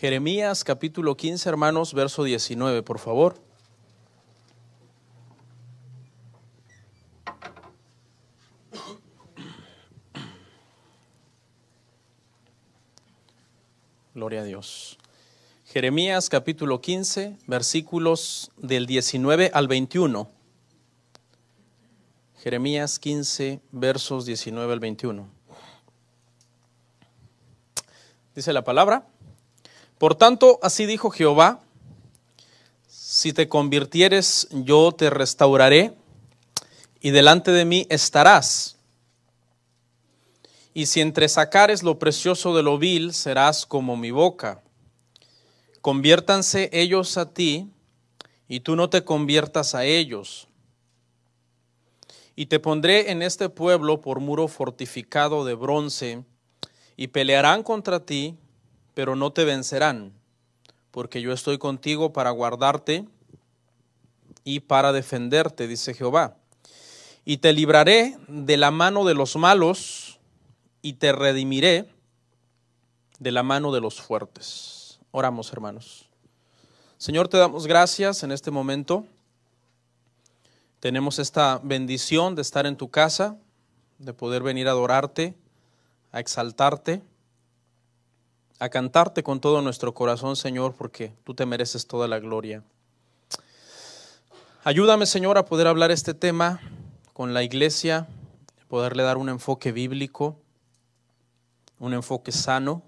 Jeremías capítulo 15, hermanos, verso 19, por favor. Gloria a Dios. Jeremías capítulo 15, versículos del 19 al 21. Jeremías 15, versos 19 al 21. Dice la palabra. Por tanto, así dijo Jehová, si te convirtieres, yo te restauraré y delante de mí estarás. Y si entresacares lo precioso de lo vil, serás como mi boca. Conviértanse ellos a ti, y tú no te conviertas a ellos. Y te pondré en este pueblo por muro fortificado de bronce, y pelearán contra ti, pero no te vencerán, porque yo estoy contigo para guardarte y para defenderte, dice Jehová. Y te libraré de la mano de los malos y te redimiré de la mano de los fuertes. Oramos, hermanos. Señor, te damos gracias en este momento. Tenemos esta bendición de estar en tu casa, de poder venir a adorarte, a exaltarte a cantarte con todo nuestro corazón, Señor, porque tú te mereces toda la gloria. Ayúdame, Señor, a poder hablar este tema con la iglesia, poderle dar un enfoque bíblico, un enfoque sano,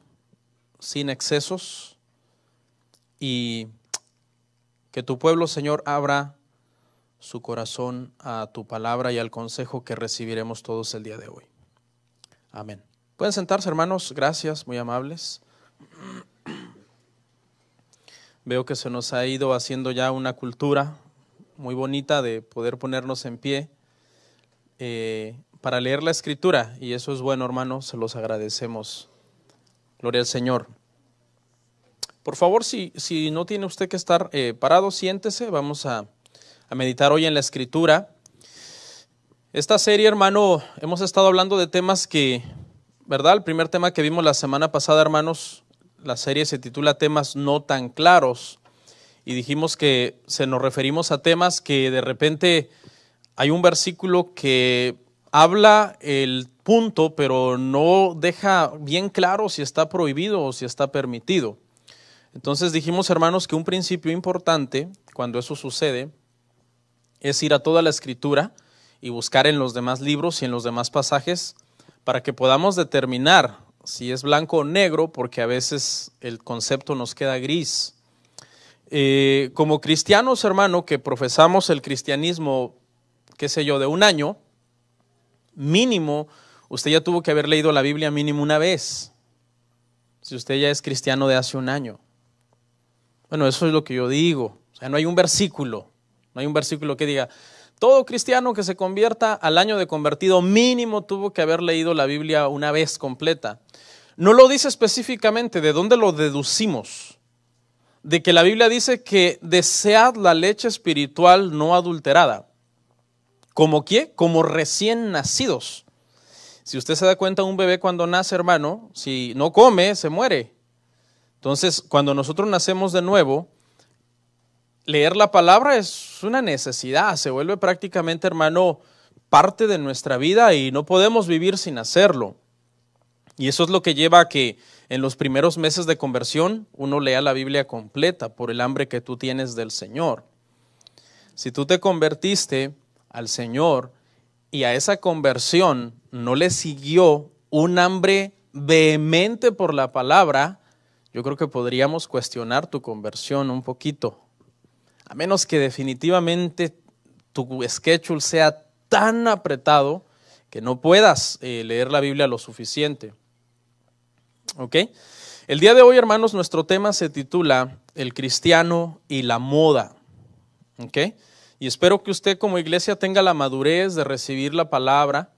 sin excesos, y que tu pueblo, Señor, abra su corazón a tu palabra y al consejo que recibiremos todos el día de hoy. Amén. Pueden sentarse, hermanos. Gracias, muy amables. Veo que se nos ha ido haciendo ya una cultura muy bonita de poder ponernos en pie eh, para leer la escritura. Y eso es bueno, hermano, se los agradecemos. Gloria al Señor. Por favor, si, si no tiene usted que estar eh, parado, siéntese. Vamos a meditar hoy en la escritura. Esta serie, hermano, hemos estado hablando de temas que, ¿verdad? El primer tema que vimos la semana pasada, hermanos, la serie se titula Temas no tan claros y dijimos que se nos referimos a temas que de repente hay un versículo que habla el punto, pero no deja bien claro si está prohibido o si está permitido. Entonces dijimos, hermanos, que un principio importante cuando eso sucede es ir a toda la escritura y buscar en los demás libros y en los demás pasajes para que podamos determinar si es blanco o negro, porque a veces el concepto nos queda gris. Eh, como cristianos, hermano, que profesamos el cristianismo, qué sé yo, de un año, mínimo, usted ya tuvo que haber leído la Biblia mínimo una vez, si usted ya es cristiano de hace un año. Bueno, eso es lo que yo digo. O sea, no hay un versículo, no hay un versículo que diga, todo cristiano que se convierta al año de convertido mínimo tuvo que haber leído la Biblia una vez completa. No lo dice específicamente, ¿de dónde lo deducimos? De que la Biblia dice que desead la leche espiritual no adulterada. ¿Como qué? Como recién nacidos. Si usted se da cuenta, un bebé cuando nace, hermano, si no come, se muere. Entonces, cuando nosotros nacemos de nuevo, leer la palabra es una necesidad, se vuelve prácticamente, hermano, parte de nuestra vida y no podemos vivir sin hacerlo. Y eso es lo que lleva a que en los primeros meses de conversión uno lea la Biblia completa por el hambre que tú tienes del Señor. Si tú te convertiste al Señor y a esa conversión no le siguió un hambre vehemente por la palabra, yo creo que podríamos cuestionar tu conversión un poquito a menos que definitivamente tu schedule sea tan apretado que no puedas eh, leer la Biblia lo suficiente. ¿Ok? El día de hoy, hermanos, nuestro tema se titula El cristiano y la moda. ¿Ok? Y espero que usted como iglesia tenga la madurez de recibir la palabra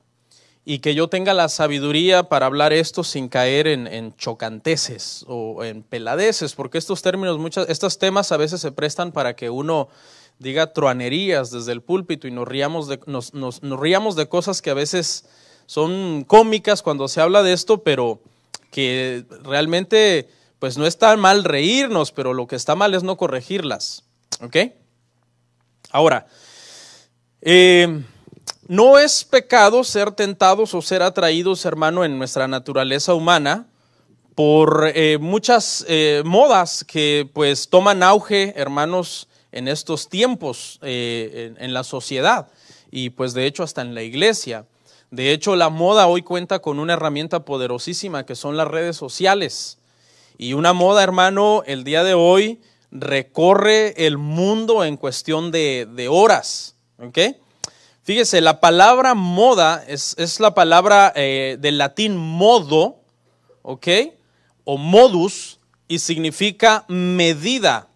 y que yo tenga la sabiduría para hablar esto sin caer en, en, chocanteces o en peladeces, porque estos términos, muchas, estos temas a veces se prestan para que uno diga truanerías desde el púlpito y nos ríamos de, nos, nos, de cosas que a veces son cómicas cuando se habla de esto, pero que realmente pues no está mal reírnos, pero lo que está mal es no corregirlas. ¿Ok? Ahora, eh, no es pecado ser tentados o ser atraídos, hermano, en nuestra naturaleza humana por eh, muchas eh, modas que pues toman auge, hermanos, en estos tiempos eh, en, la sociedad y pues de hecho hasta en la iglesia. De hecho, la moda hoy cuenta con una herramienta poderosísima que son las redes sociales. Y una moda, hermano, el día de hoy recorre el mundo en cuestión de, horas. Fíjese, la palabra moda es, la palabra eh, del latín modo, ¿ok? O modus, y significa medida,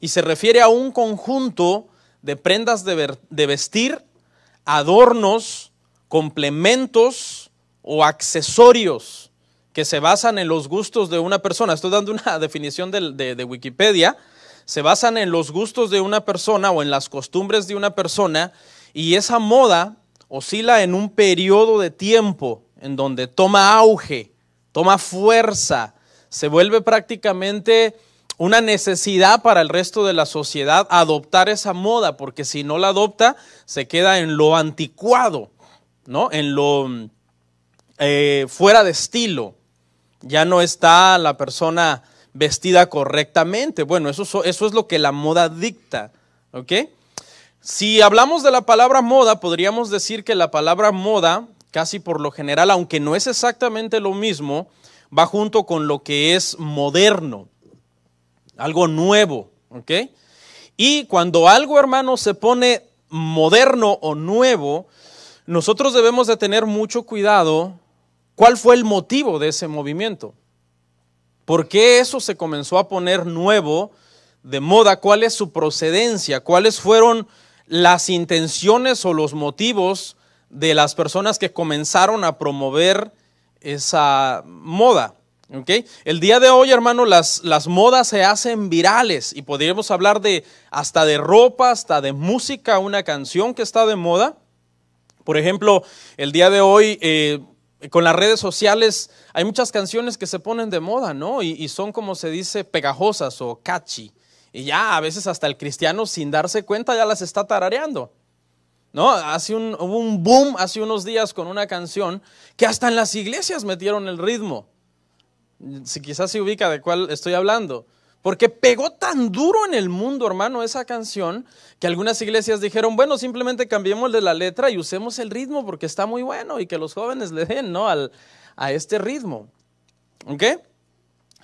y se refiere a un conjunto de prendas de, vestir, adornos, complementos o accesorios que se basan en los gustos de una persona. Estoy dando una definición de Wikipedia. Se basan en los gustos de una persona o en las costumbres de una persona y esa moda oscila en un periodo de tiempo en donde toma auge, toma fuerza, se vuelve prácticamente una necesidad para el resto de la sociedad adoptar esa moda, porque si no la adopta, se queda en lo anticuado, ¿no? En lo eh, fuera de estilo. Ya no está la persona vestida correctamente. Bueno, eso, eso es lo que la moda dicta, ¿ok? Si hablamos de la palabra moda, podríamos decir que la palabra moda, casi por lo general, aunque no es exactamente lo mismo, va junto con lo que es moderno, algo nuevo, ¿ok? Y cuando algo, hermano, se pone moderno o nuevo, nosotros debemos de tener mucho cuidado cuál fue el motivo de ese movimiento. ¿Por qué eso se comenzó a poner nuevo, de moda? ¿Cuál es su procedencia? ¿Cuáles fueron las intenciones o los motivos de las personas que comenzaron a promover esa moda. El día de hoy, hermano, las, las modas se hacen virales y podríamos hablar de hasta de ropa, hasta de música, una canción que está de moda. Por ejemplo, el día de hoy, eh, con las redes sociales, hay muchas canciones que se ponen de moda, ¿no? Y, y son, como se dice, pegajosas o catchy. Y ya a veces hasta el cristiano sin darse cuenta ya las está tarareando. ¿No? Hace un, hubo un boom hace unos días con una canción que hasta en las iglesias metieron el ritmo. Si quizás se ubica de cuál estoy hablando. Porque pegó tan duro en el mundo, hermano, esa canción, que algunas iglesias dijeron, bueno, simplemente cambiemos de la letra y usemos el ritmo porque está muy bueno y que los jóvenes le den, ¿no? Al, a este ritmo. ¿Ok?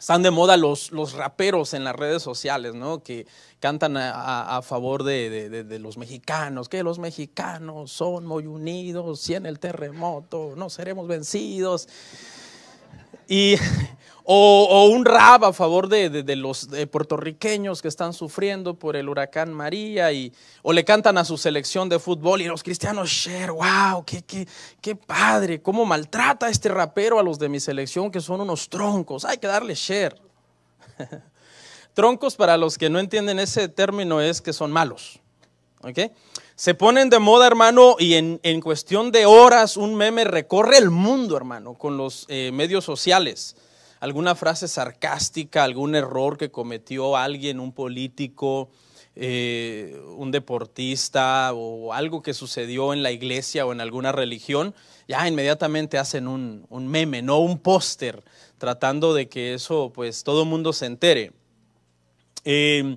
Están de moda los, los raperos en las redes sociales, ¿no? Que cantan a, favor de, de, los mexicanos, que los mexicanos son muy unidos y en el terremoto no seremos vencidos. Y O, un rap a favor de, los puertorriqueños que están sufriendo por el huracán María. Y, o le cantan a su selección de fútbol y los cristianos, share, wow, qué, qué, qué padre, cómo maltrata este rapero a los de mi selección que son unos troncos. Hay que darle share. troncos, para los que no entienden ese término, es que son malos. se ponen de moda, hermano, y en, cuestión de horas un meme recorre el mundo, hermano, con los eh, medios sociales alguna frase sarcástica, algún error que cometió alguien, un político, eh, un deportista o algo que sucedió en la iglesia o en alguna religión, ya inmediatamente hacen un, meme, no un póster, tratando de que eso pues todo el mundo se entere. Eh,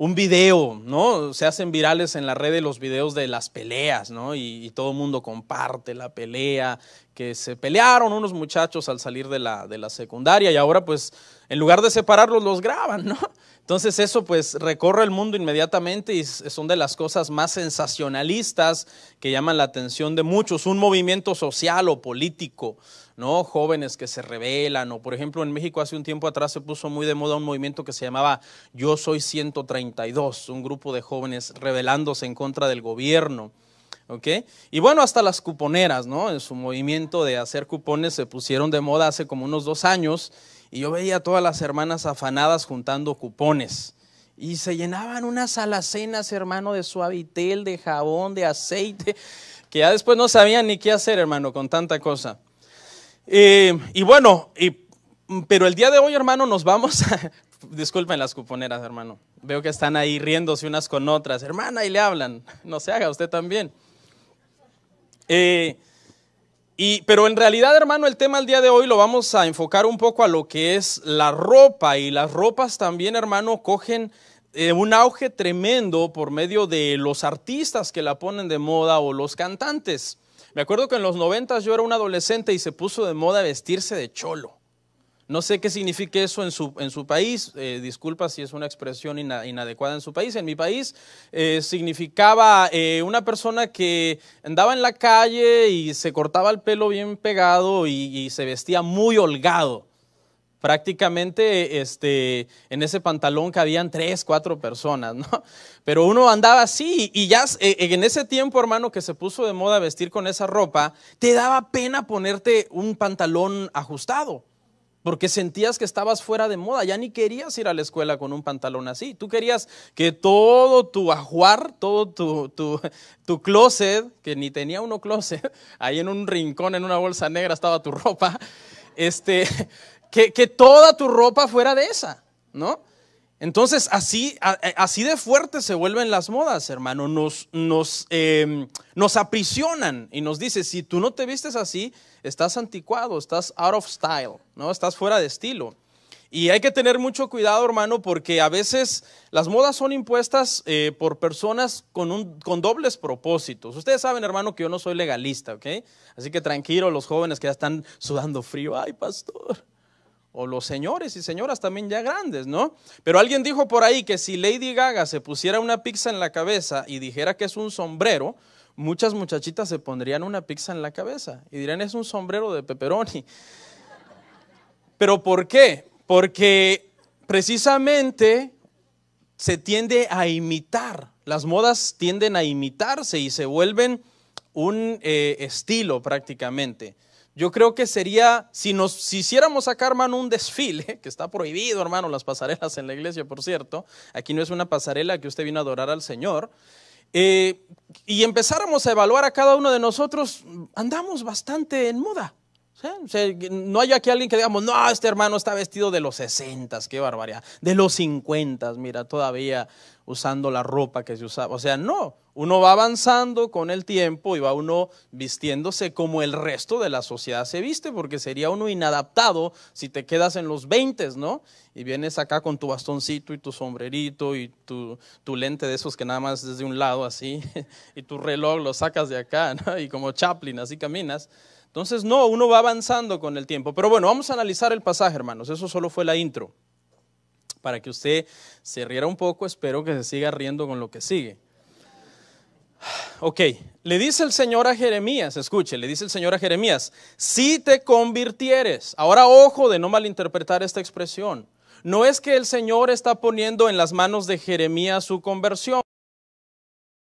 un video, ¿no? Se hacen virales en la red los videos de las peleas, ¿no? Y, todo el mundo comparte la pelea, que se pelearon unos muchachos al salir de la, de la secundaria y ahora pues en lugar de separarlos los graban, ¿no? Entonces eso pues recorre el mundo inmediatamente y son de las cosas más sensacionalistas que llaman la atención de muchos, un movimiento social o político, ¿no? Jóvenes que se rebelan, o por ejemplo en México hace un tiempo atrás se puso muy de moda un movimiento que se llamaba Yo Soy 132, un grupo de jóvenes rebelándose en contra del gobierno. ¿ok? Y bueno, hasta las cuponeras, ¿no? En su movimiento de hacer cupones se pusieron de moda hace como unos dos años y yo veía a todas las hermanas afanadas juntando cupones. Y se llenaban unas alacenas, hermano, de suavitel, de jabón, de aceite, que ya después no sabían ni qué hacer, hermano, con tanta cosa. Eh, y bueno, mm, pero el día de hoy, hermano, nos vamos a... Disculpen las cuponeras, hermano. Veo que están ahí riéndose unas con otras. Hermana, y le hablan. No se haga, usted también. Eh, y, pero en realidad, hermano, el tema el día de hoy lo vamos a enfocar un poco a lo que es la ropa. Y las ropas también, hermano, cogen eh, un auge tremendo por medio de los artistas que la ponen de moda o los cantantes. Me acuerdo que en los 90 yo era un adolescente y se puso de moda vestirse de cholo. No sé qué significa eso en su, en su país, eh, disculpa si es una expresión inadecuada en su país, en mi país eh, significaba eh, una persona que andaba en la calle y se cortaba el pelo bien pegado y se vestía muy holgado. Prácticamente este, en ese pantalón cabían tres, cuatro personas, ¿no? Pero uno andaba así y ya eh, eh, en ese tiempo, hermano, que se puso de moda vestir con esa ropa, te daba pena ponerte un pantalón ajustado, porque sentías que estabas fuera de moda, ya ni querías ir a la escuela con un pantalón así. Tú querías que todo tu ajuar, todo tu, tu, tu closet, que ni tenía uno closet, ahí en un rincón, en una bolsa negra estaba tu ropa, este que, que toda tu ropa fuera de esa, ¿no? Entonces, así, así de fuerte se vuelven las modas, hermano. Nos, nos, em, nos aprisionan y nos dice, si tú no te vistes así, estás anticuado, estás out of style, ¿no? Estás fuera de estilo. Y hay que tener mucho cuidado, hermano, porque a veces las modas son impuestas eh, por personas con, un, con dobles propósitos. Ustedes saben, hermano, que yo no soy legalista, ¿ok? Así que tranquilo, los jóvenes que ya están sudando frío, ay, pastor o los señores y señoras también ya grandes, ¿no? Pero alguien dijo por ahí que si Lady Gaga se pusiera una pizza en la cabeza y dijera que es un sombrero, muchas muchachitas se pondrían una pizza en la cabeza y dirían es un sombrero de pepperoni. Pero ¿por qué? Porque precisamente se tiende a imitar, las modas tienden a imitarse y se vuelven un eh, estilo prácticamente yo creo que sería, si nos si hiciéramos acá, hermano, un desfile, que está prohibido, hermano, las pasarelas en la iglesia, por cierto, aquí no es una pasarela que usted vino a adorar al Señor, eh, y empezáramos a evaluar a cada uno de nosotros, andamos bastante en moda no hay aquí alguien que digamos, no, este hermano está vestido de los 60, qué barbaridad, de los 50, mira, todavía usando la ropa que se usaba. O sea, no, uno va avanzando con el tiempo y va uno vistiéndose como el resto de la sociedad se viste, porque sería uno inadaptado si te quedas en los 20, ¿no? Y vienes acá con tu bastoncito y tu sombrerito y tu, tu lente de esos que nada más desde un lado así, y tu reloj lo sacas de acá, ¿no? Y como Chaplin, así caminas. Entonces, no, uno va avanzando con el tiempo. Pero bueno, vamos a analizar el pasaje, hermanos. Eso solo fue la intro. Para que usted se riera un poco, espero que se siga riendo con lo que sigue. Ok, le dice el Señor a Jeremías, escuche, le dice el Señor a Jeremías, si te convirtieres, ahora ojo de no malinterpretar esta expresión, no es que el Señor está poniendo en las manos de Jeremías su conversión.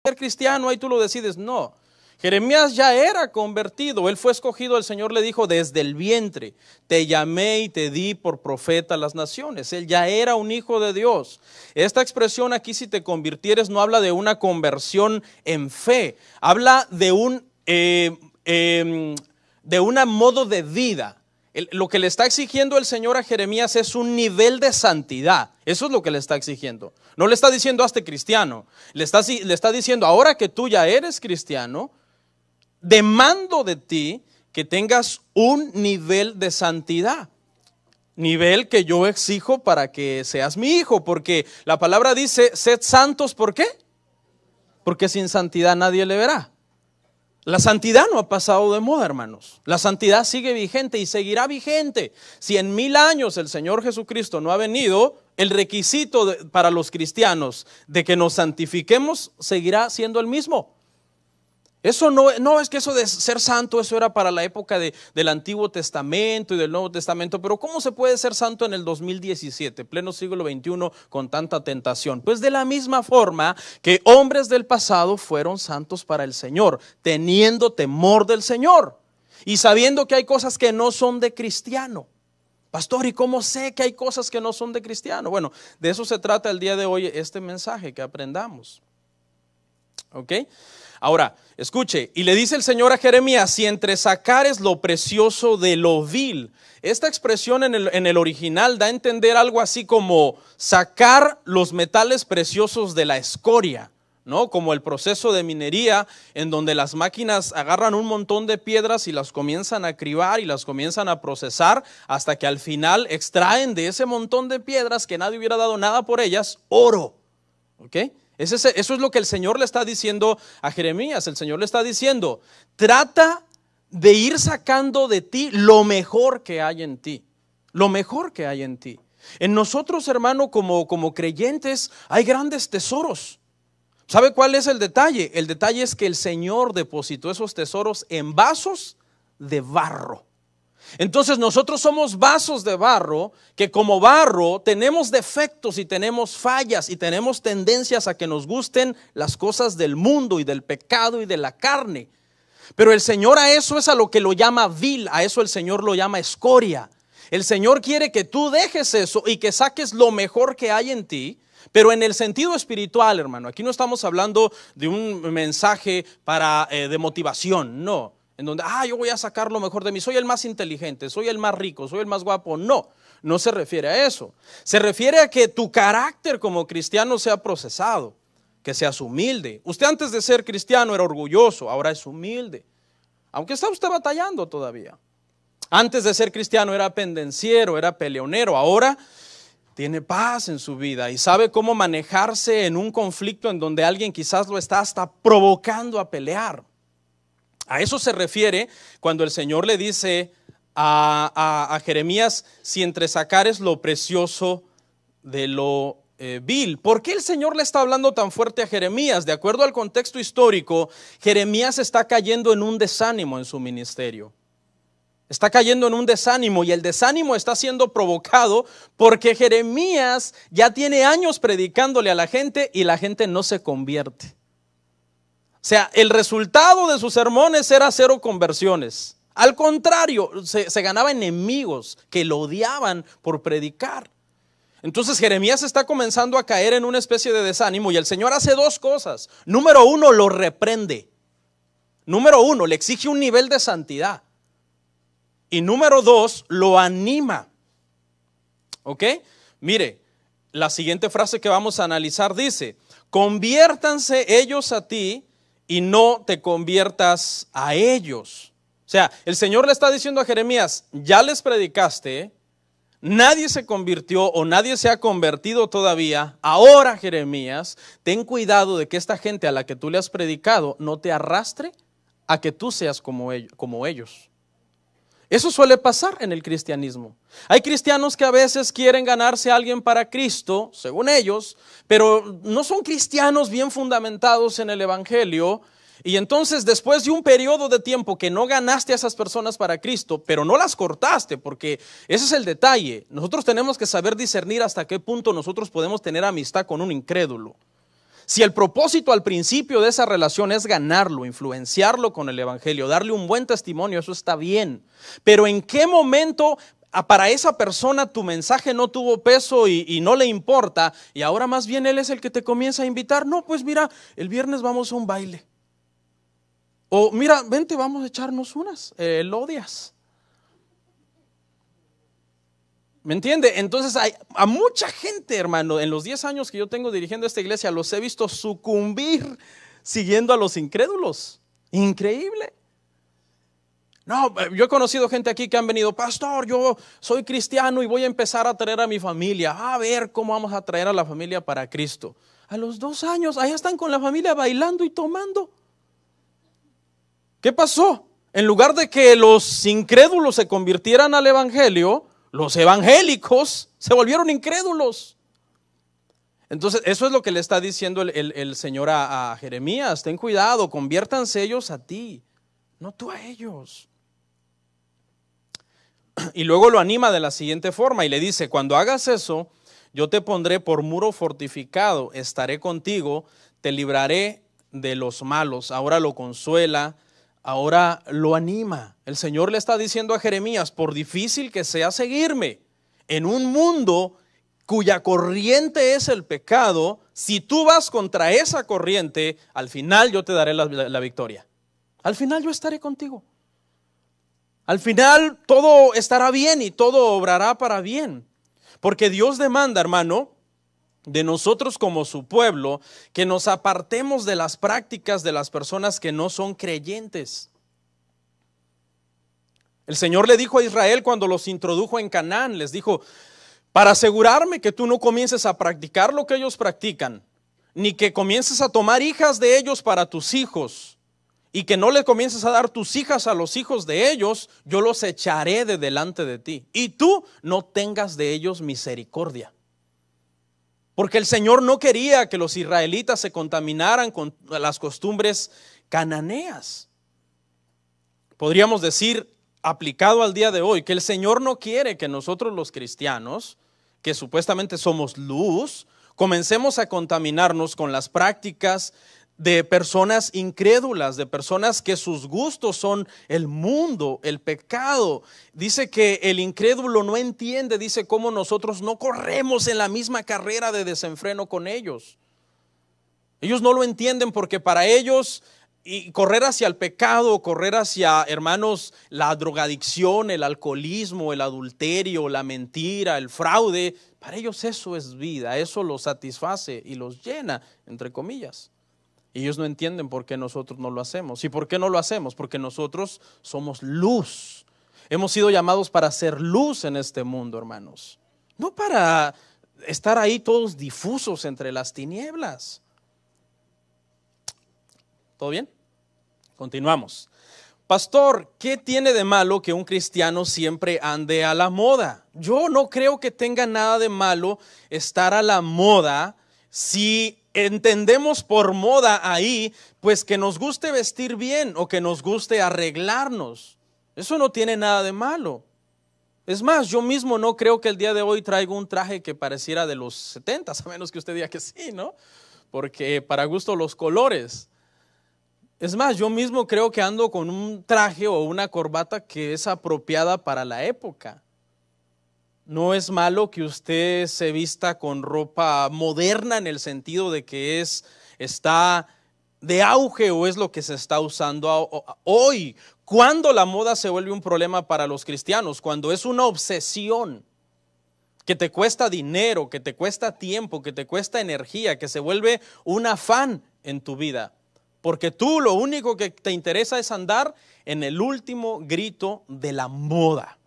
Ser cristiano, ahí tú lo decides, no, Jeremías ya era convertido, él fue escogido, el Señor le dijo desde el vientre, te llamé y te di por profeta a las naciones, él ya era un hijo de Dios. Esta expresión aquí, si te convirtieres, no habla de una conversión en fe, habla de un, eh, em, de una modo de vida. Lo que le está exigiendo el Señor a Jeremías es un nivel de santidad. Eso es lo que le está exigiendo. No le está diciendo hazte cristiano. Le le está diciendo ahora que tú ya eres cristiano, demando de ti que tengas un nivel de santidad nivel que yo exijo para que seas mi hijo, porque la palabra dice, sed santos, ¿por qué? Porque sin santidad nadie le verá. La santidad no ha pasado de moda, hermanos. La santidad sigue vigente y seguirá vigente. Si en mil años el Señor Jesucristo no ha venido, el requisito para los cristianos de que nos santifiquemos seguirá siendo el mismo. Eso no, no es que eso de ser santo, eso era para la época de, del Antiguo Testamento y del Nuevo Testamento, pero ¿cómo se puede ser santo en el 2017, pleno siglo XXI, con tanta tentación? Pues de la misma forma que hombres del pasado fueron santos para el Señor, teniendo temor del Señor y sabiendo que hay cosas que no son de cristiano. Pastor, ¿y cómo sé que hay cosas que no son de cristiano? Bueno, de eso se trata el día de hoy este mensaje, que aprendamos. ¿Ok? Ahora, escuche, y le dice el Señor a Jeremías, si entre sacar es lo precioso de lo vil, esta expresión en el, original da a entender algo así como sacar los metales preciosos de la escoria. ¿no? Como el proceso de minería en donde las máquinas agarran un montón de piedras y las comienzan a cribar y las comienzan a procesar hasta que al final extraen de ese montón de piedras que nadie hubiera dado nada por ellas oro. ¿Ok? Eso es lo que el Señor le está diciendo a Jeremías. El Señor le está diciendo, trata de ir sacando de ti lo mejor que hay en ti. Lo mejor que hay en ti. En nosotros, hermano, como, como creyentes, hay grandes tesoros. ¿Sabe cuál es el detalle? El detalle es que el Señor depositó esos tesoros en vasos de barro. Entonces nosotros somos vasos de barro que como barro tenemos defectos y tenemos fallas y tenemos tendencias a que nos gusten las cosas del mundo y del pecado y de la carne. Pero el Señor a eso es a lo que lo llama vil, a eso el Señor lo llama escoria. El Señor quiere que tú dejes eso y que saques lo mejor que hay en ti, pero en el sentido espiritual, hermano. Aquí no estamos hablando de un mensaje para, eh, de motivación, no en donde, ah, yo voy a sacar lo mejor de mí, soy el más inteligente, soy el más rico, soy el más guapo. No, no se refiere a eso. Se refiere a que tu carácter como cristiano sea procesado, que seas humilde. Usted antes de ser cristiano era orgulloso, ahora es humilde. Aunque está usted batallando todavía. Antes de ser cristiano era pendenciero, era peleonero, ahora tiene paz en su vida y sabe cómo manejarse en un conflicto en donde alguien quizás lo está hasta provocando a pelear. A eso se refiere cuando el Señor le dice a, Jeremías, si entre es lo precioso de lo eh, vil. ¿Por qué el Señor le está hablando tan fuerte a Jeremías? De acuerdo al contexto histórico, Jeremías está cayendo en un desánimo en su ministerio. Está cayendo en un desánimo y el desánimo está siendo provocado porque Jeremías ya tiene años predicándole a la gente y la gente no se convierte. O sea, el resultado de sus sermones era cero conversiones. Al contrario, se, se ganaba enemigos que lo odiaban por predicar. Entonces Jeremías está comenzando a caer en una especie de desánimo y el Señor hace dos cosas. Número uno, lo reprende. Número uno, le exige un nivel de santidad. Y número dos, lo anima. ¿Ok? Mire, la siguiente frase que vamos a analizar dice, conviértanse ellos a ti y no te conviertas a ellos. O sea, el Señor le está diciendo a Jeremías, ya les predicaste, nadie se convirtió o nadie se ha convertido todavía. Ahora, Jeremías, ten cuidado de que esta gente a la que tú le has predicado no te arrastre a que tú seas como ellos. Eso suele pasar en el cristianismo. Hay cristianos que a veces quieren ganarse a alguien para Cristo, según ellos, pero no son cristianos bien fundamentados en el Evangelio. Y entonces después de un periodo de tiempo que no ganaste a esas personas para Cristo, pero no las cortaste, porque ese es el detalle. Nosotros tenemos que saber discernir hasta qué punto nosotros podemos tener amistad con un incrédulo. Si el propósito al principio de esa relación es ganarlo, influenciarlo con el Evangelio, darle un buen testimonio, eso está bien. Pero ¿en qué momento ah, para esa persona tu mensaje no tuvo peso y, no le importa, y ahora más bien él es el que te comienza a invitar. No, pues mira, el viernes vamos a un baile. O mira, vente, vamos a echarnos unas, elodias. Eh, ¿Me entiende? Entonces, hay, a mucha gente, hermano, en los 10 años que yo tengo dirigiendo esta iglesia, los he visto sucumbir siguiendo a los incrédulos. Increíble. No, eh, yo he conocido gente aquí que han venido, pastor, yo soy cristiano y voy a empezar a traer a mi familia. A ver cómo vamos a traer a la familia para Cristo. A los dos años, allá están con la familia bailando y tomando. ¿Qué pasó? En lugar de que los incrédulos se convirtieran al Evangelio, los evangélicos se volvieron incrédulos. Entonces, eso es lo que le está diciendo el, Señor a, a, Jeremías. Ten cuidado, conviértanse ellos a ti, no tú a ellos. Y luego lo anima de la siguiente forma y le dice, cuando hagas eso, yo te pondré por muro fortificado, estaré contigo, te libraré de los malos. Ahora lo consuela, ahora lo anima. El Señor le está diciendo a Jeremías, por difícil que sea seguirme, en un mundo cuya corriente es el pecado, si tú vas contra esa corriente, al final yo te daré la, victoria. Al final yo estaré contigo. Al final todo estará bien y todo obrará para bien. Porque Dios demanda, hermano, de nosotros como su pueblo, que nos apartemos de las prácticas de las personas que no son creyentes. El Señor le dijo a Israel cuando los introdujo en Canaán, les dijo, para asegurarme que tú no comiences a practicar lo que ellos practican, ni que comiences a tomar hijas de ellos para tus hijos, y que no le comiences a dar tus hijas a los hijos de ellos, yo los echaré de delante de ti, y tú no tengas de ellos misericordia. Porque el Señor no quería que los israelitas se contaminaran con las costumbres cananeas. Podríamos decir, aplicado al día de hoy, que el Señor no quiere que nosotros los cristianos, que supuestamente somos luz, comencemos a contaminarnos con las prácticas de personas incrédulas, de personas que sus gustos son el mundo, el pecado. Dice que el incrédulo no entiende, dice cómo nosotros no corremos en la misma carrera de desenfreno con ellos. Ellos no lo entienden porque para ellos correr hacia el pecado, correr hacia, hermanos, la drogadicción, el alcoholismo, el adulterio, la mentira, el fraude, para ellos eso es vida, eso los satisface y los llena, entre comillas. Ellos no entienden por qué nosotros no lo hacemos. ¿Y por qué no lo hacemos? Porque nosotros somos luz. Hemos sido llamados para ser luz en este mundo, hermanos. No para estar ahí todos difusos entre las tinieblas. ¿Todo bien? Continuamos. Pastor, ¿qué tiene de malo que un cristiano siempre ande a la moda? Yo no creo que tenga nada de malo estar a la moda si entendemos por moda ahí, pues que nos guste vestir bien o que nos guste arreglarnos. Eso no tiene nada de malo. Es más, yo mismo no creo que el día de hoy traiga un traje que pareciera de los 70, a menos que usted diga que sí, ¿no? Porque para gusto los colores. Es más, yo mismo creo que ando con un traje o una corbata que es apropiada para la época. No es malo que usted se vista con ropa moderna en el sentido de que está de auge o es lo que se está usando hoy. Cuando la moda se vuelve un problema para los cristianos, cuando es una obsesión que te cuesta dinero, que te cuesta tiempo, que te cuesta energía, que se vuelve un afán en tu vida. Porque tú lo único que te interesa es andar en el último grito de la moda.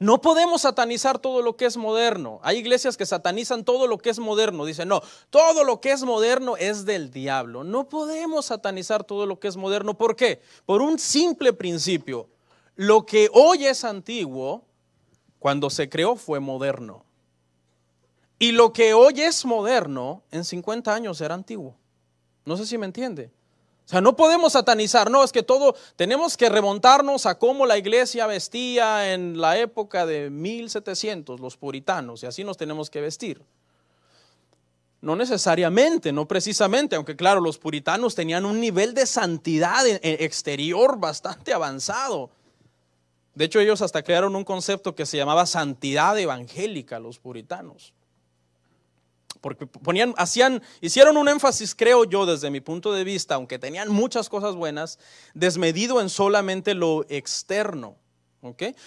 No podemos satanizar todo lo que es moderno. Hay iglesias que satanizan todo lo que es moderno. Dicen, no, todo lo que es moderno es del diablo. No podemos satanizar todo lo que es moderno. ¿Por qué? Por un simple principio. Lo que hoy es antiguo, cuando se creó fue moderno. Y lo que hoy es moderno, en 50 años era antiguo. No sé si me entiende. O sea, no podemos satanizar, no, es que todo, tenemos que remontarnos a cómo la iglesia vestía en la época de 1700, los puritanos, y así nos tenemos que vestir. No necesariamente, no precisamente, aunque claro, los puritanos tenían un nivel de santidad exterior bastante avanzado. De hecho, ellos hasta crearon un concepto que se llamaba santidad evangélica, los puritanos porque ponían, hacían, hicieron un énfasis, creo yo, desde mi punto de vista, aunque tenían muchas cosas buenas, desmedido en solamente lo externo.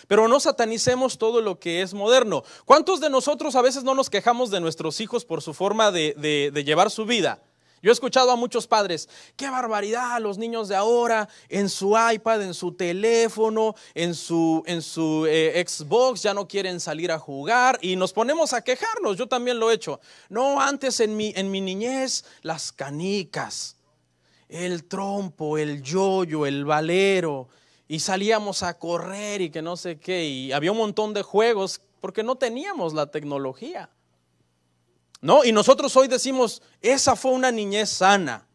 Pero no satanicemos todo lo que es moderno. ¿Cuántos de nosotros a veces no nos quejamos de nuestros hijos por su forma de llevar su vida? Yo he escuchado a muchos padres, qué barbaridad, los niños de ahora, en su iPad, en su teléfono, en su, en su eh, Xbox, ya no quieren salir a jugar y nos ponemos a quejarnos, yo también lo he hecho. No, antes en mi, en mi niñez, las canicas, el trompo, el yoyo, el valero, y salíamos a correr y que no sé qué, y había un montón de juegos porque no teníamos la tecnología. Y nosotros hoy decimos, esa fue una niñez sana.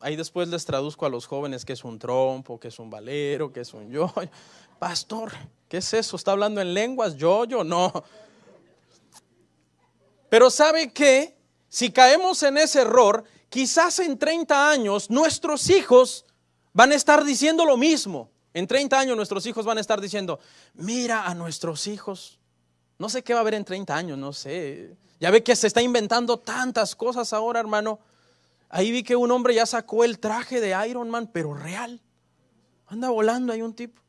Ahí después les traduzco a los jóvenes que es un trompo, que es un valero, que es un yo. Pastor, ¿qué es eso? ¿Está hablando en lenguas? Yo, yo, no. Pero ¿sabe qué? Si caemos en ese error, quizás en 30 años nuestros hijos van a estar diciendo lo mismo. En 30 años nuestros hijos van a estar diciendo, mira a nuestros hijos. No sé qué va a haber en 30 años, no sé. Ya ve que se está inventando tantas cosas ahora, hermano. Ahí vi que un hombre ya sacó el traje de Iron Man, pero real. Anda volando ahí un tipo.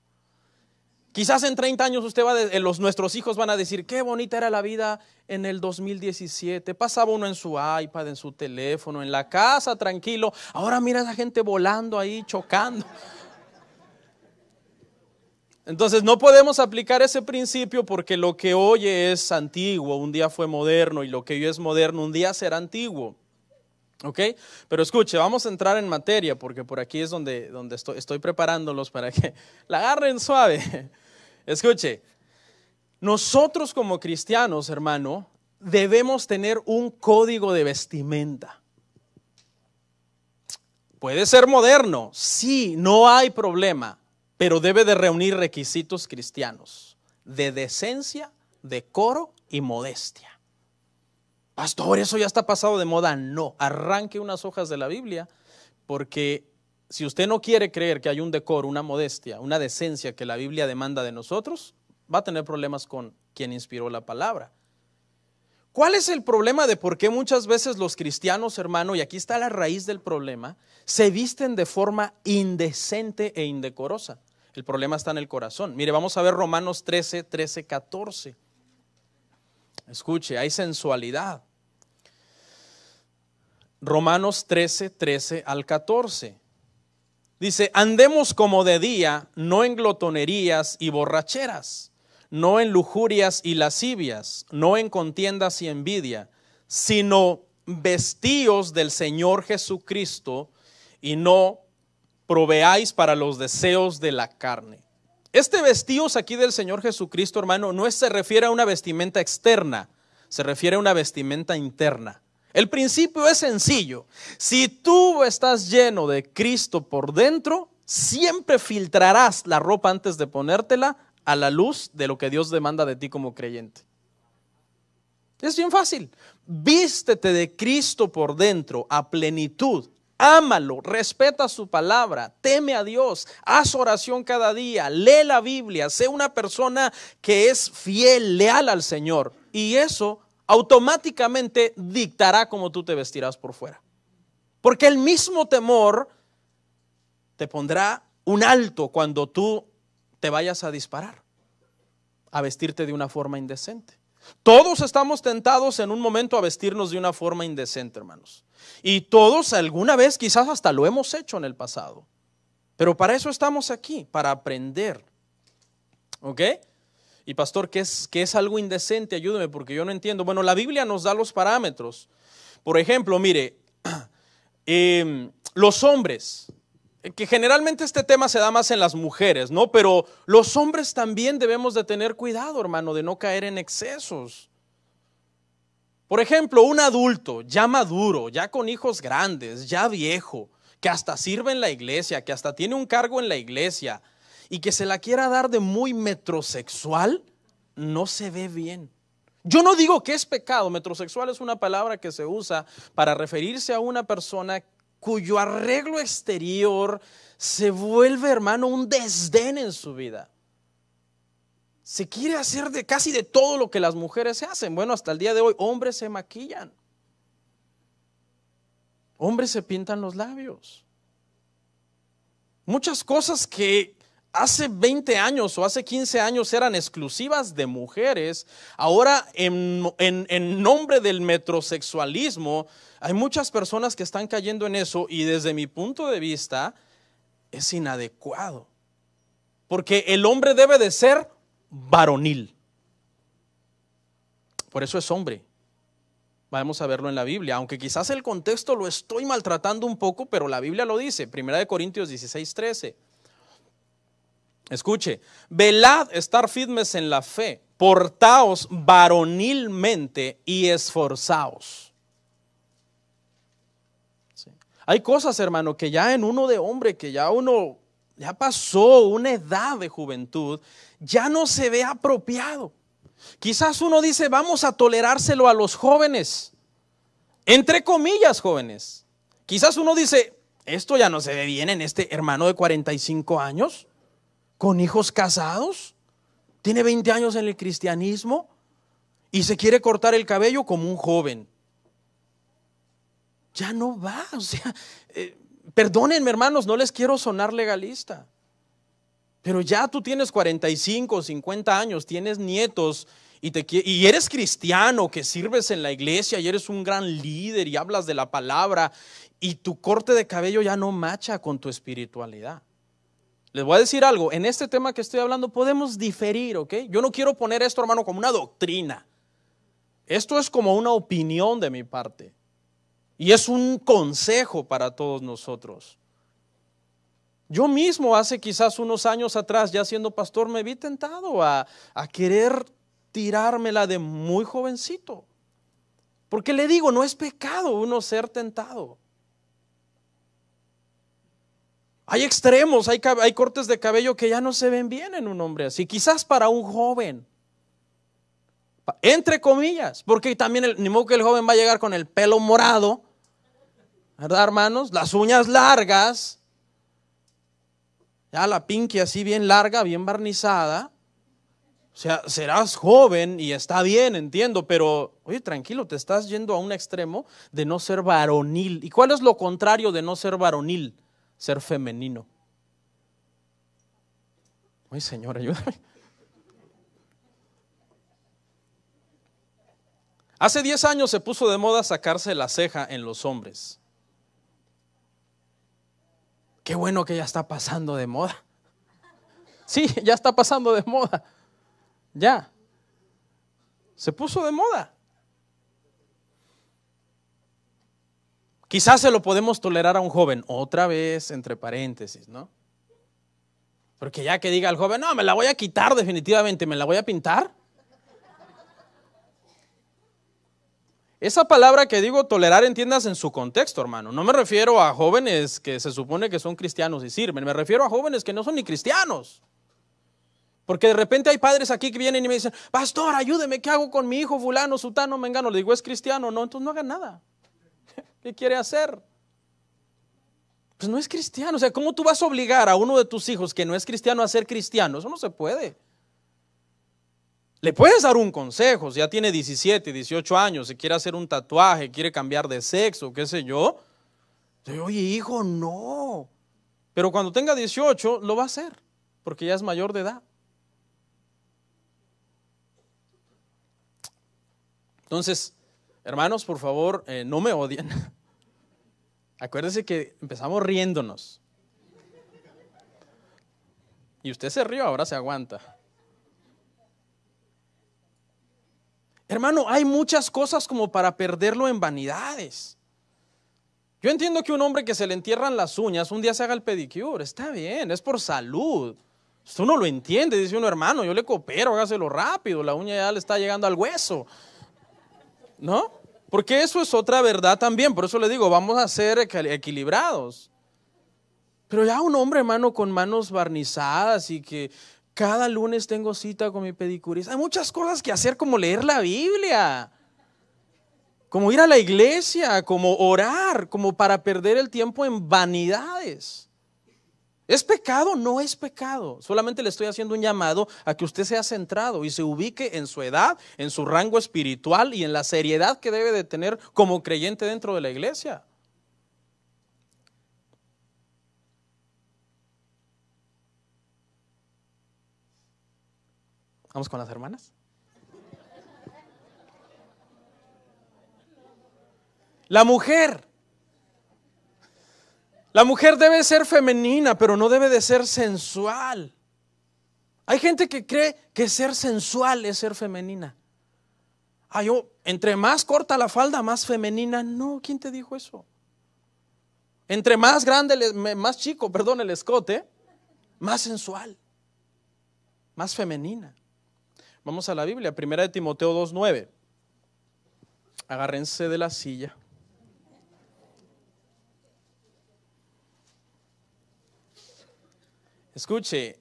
Quizás en 30 años usted va eh, los, nuestros hijos van a decir, qué bonita era la vida en el 2017. Pasaba uno en su iPad, en su teléfono, en la casa, tranquilo. Ahora mira a esa gente volando ahí, chocando. Entonces no podemos aplicar ese principio porque lo que hoy es antiguo, un día fue moderno y lo que hoy es moderno, un día será antiguo. ¿Ok? Pero escuche, vamos a entrar en materia porque por aquí es donde, donde estoy, estoy preparándolos para que la agarren suave. Escuche, nosotros como cristianos, hermano, debemos tener un código de vestimenta. Puede ser moderno, sí, no hay problema pero debe de reunir requisitos cristianos de decencia, decoro y modestia. Pastor, eso ya está pasado de moda. No, arranque unas hojas de la Biblia, porque si usted no quiere creer que hay un decoro, una modestia, una decencia que la Biblia demanda de nosotros, va a tener problemas con quien inspiró la palabra. ¿Cuál es el problema de por qué muchas veces los cristianos, hermano, y aquí está la raíz del problema, se visten de forma indecente e indecorosa? El problema está en el corazón. Mire, vamos a ver Romanos 13, 13, 14. Escuche, hay sensualidad. Romanos 13, 13 al 14. Dice, andemos como de día, no en glotonerías y borracheras, no en lujurias y lascivias, no en contiendas y envidia, sino vestíos del Señor Jesucristo y no proveáis para los deseos de la carne. Este vestíos aquí del Señor Jesucristo, hermano, no se refiere a una vestimenta externa, se refiere a una vestimenta interna. El principio es sencillo. Si tú estás lleno de Cristo por dentro, siempre filtrarás la ropa antes de ponértela a la luz de lo que Dios demanda de ti como creyente. Es bien fácil. Vístete de Cristo por dentro a plenitud Ámalo, respeta su palabra, teme a Dios, haz oración cada día, lee la Biblia, sé una persona que es fiel, leal al Señor. Y eso automáticamente dictará cómo tú te vestirás por fuera. Porque el mismo temor te pondrá un alto cuando tú te vayas a disparar, a vestirte de una forma indecente. Todos estamos tentados en un momento a vestirnos de una forma indecente, hermanos. Y todos alguna vez quizás hasta lo hemos hecho en el pasado. Pero para eso estamos aquí, para aprender. ¿Ok? Y pastor, ¿qué es, qué es algo indecente? Ayúdeme porque yo no entiendo. Bueno, la Biblia nos da los parámetros. Por ejemplo, mire, em, los hombres, que generalmente este tema se da más en las mujeres, ¿no? Pero los hombres también debemos de tener cuidado, hermano, de no caer en excesos. Por ejemplo, un adulto ya maduro, ya con hijos grandes, ya viejo, que hasta sirve en la iglesia, que hasta tiene un cargo en la iglesia y que se la quiera dar de muy metrosexual, no se ve bien. Yo no digo que es pecado, metrosexual es una palabra que se usa para referirse a una persona cuyo arreglo exterior se vuelve, hermano, un desdén en su vida. Se quiere hacer de casi de todo lo que las mujeres se hacen. Bueno, hasta el día de hoy, hombres se maquillan. Hombres se pintan los labios. Muchas cosas que hace 20 años o hace 15 años eran exclusivas de mujeres, ahora en, en, nombre del metrosexualismo, hay muchas personas que están cayendo en eso y desde mi punto de vista es inadecuado. Porque el hombre debe de ser varonil. Por eso es hombre. Vamos a verlo en la Biblia, aunque quizás el contexto lo estoy maltratando un poco, pero la Biblia lo dice, Primera de Corintios 16:13. Escuche, velad estar firmes en la fe, portaos varonilmente y esforzaos. Hay cosas, hermano, que ya en uno de hombre, que ya uno ya pasó una edad de juventud, ya no se ve apropiado. Quizás uno dice, vamos a tolerárselo a los jóvenes, entre comillas jóvenes. Quizás uno dice, esto ya no se ve bien en este hermano de 45 años con hijos casados, tiene 20 años en el cristianismo y se quiere cortar el cabello como un joven. Ya no va, o sea, eh, perdónenme hermanos, no les quiero sonar legalista, pero ya tú tienes 45, 50 años, tienes nietos y, te, y eres cristiano que sirves en la iglesia y eres un gran líder y hablas de la palabra y tu corte de cabello ya no macha con tu espiritualidad. Les voy a decir algo, en este tema que estoy hablando podemos diferir, ¿ok? Yo no quiero poner esto, hermano, como una doctrina. Esto es como una opinión de mi parte. Y es un consejo para todos nosotros. Yo mismo hace quizás unos años atrás, ya siendo pastor, me vi tentado a, a querer tirármela de muy jovencito. Porque le digo, no es pecado uno ser tentado. Hay extremos, hay, cortes de cabello que ya no se ven bien en un hombre así, quizás para un joven. Entre comillas, porque también el, ni modo que el joven va a llegar con el pelo morado, ¿verdad, hermanos? Las uñas largas, ya la pinky así bien larga, bien barnizada. O sea, serás joven y está bien, entiendo, pero oye, tranquilo, te estás yendo a un extremo de no ser varonil. ¿Y cuál es lo contrario de no ser varonil? ser femenino. Uy, Señor, ayúdame. Hace 10 años se puso de moda sacarse la ceja en los hombres. Qué bueno que ya está pasando de moda. Sí, ya está pasando de moda. Ya. Se puso de moda. Quizás se lo podemos tolerar a un joven, otra vez entre paréntesis, ¿no? Porque ya que diga el joven, no, me la voy a quitar definitivamente, me la voy a pintar. Esa palabra que digo tolerar entiendas en su contexto, hermano. No me refiero a jóvenes que se supone que son cristianos y sirven, me refiero a jóvenes que no son ni cristianos. Porque de repente hay padres aquí que vienen y me dicen, pastor, ayúdeme, ¿qué hago con mi hijo fulano, sutano, engano? Le digo, es cristiano, no, entonces no hagan nada. ¿Qué quiere hacer? Pues no es cristiano. O sea, ¿cómo tú vas a obligar a uno de tus hijos que no es cristiano a ser cristiano? Eso no se puede. Le puedes dar un consejo, si ya tiene 17, 18 años, si quiere hacer un tatuaje, quiere cambiar de sexo, qué sé yo. Oye, hijo, no. Pero cuando tenga 18, lo va a hacer, porque ya es mayor de edad. Entonces, Hermanos, por favor, eh, no me odien. Acuérdense que empezamos riéndonos. Y usted se rió, ahora se aguanta. Hermano, hay muchas cosas como para perderlo en vanidades. Yo entiendo que un hombre que se le entierran las uñas un día se haga el pedicure, está bien, es por salud. Usted no lo entiende, dice uno, hermano, yo le coopero, hágaselo rápido, la uña ya le está llegando al hueso. ¿No? Porque eso es otra verdad también. Por eso le digo, vamos a ser equilibrados. Pero ya un hombre, hermano, con manos barnizadas y que cada lunes tengo cita con mi pedicurista. Hay muchas cosas que hacer como leer la Biblia, como ir a la iglesia, como orar, como para perder el tiempo en vanidades. ¿Es pecado? No es pecado. Solamente le estoy haciendo un llamado a que usted sea centrado y se ubique en su edad, en su rango espiritual y en la seriedad que debe de tener como creyente dentro de la iglesia. Vamos con las hermanas. La mujer la mujer debe ser femenina, pero no debe de ser sensual. Hay gente que cree que ser sensual es ser femenina. Ah, entre más corta la falda, más femenina. No, ¿quién te dijo eso? Entre más grande, más chico, perdón, el escote, más sensual, más femenina. Vamos a la Biblia, primera de Timoteo 2.9. Agárrense de la silla. Escuche,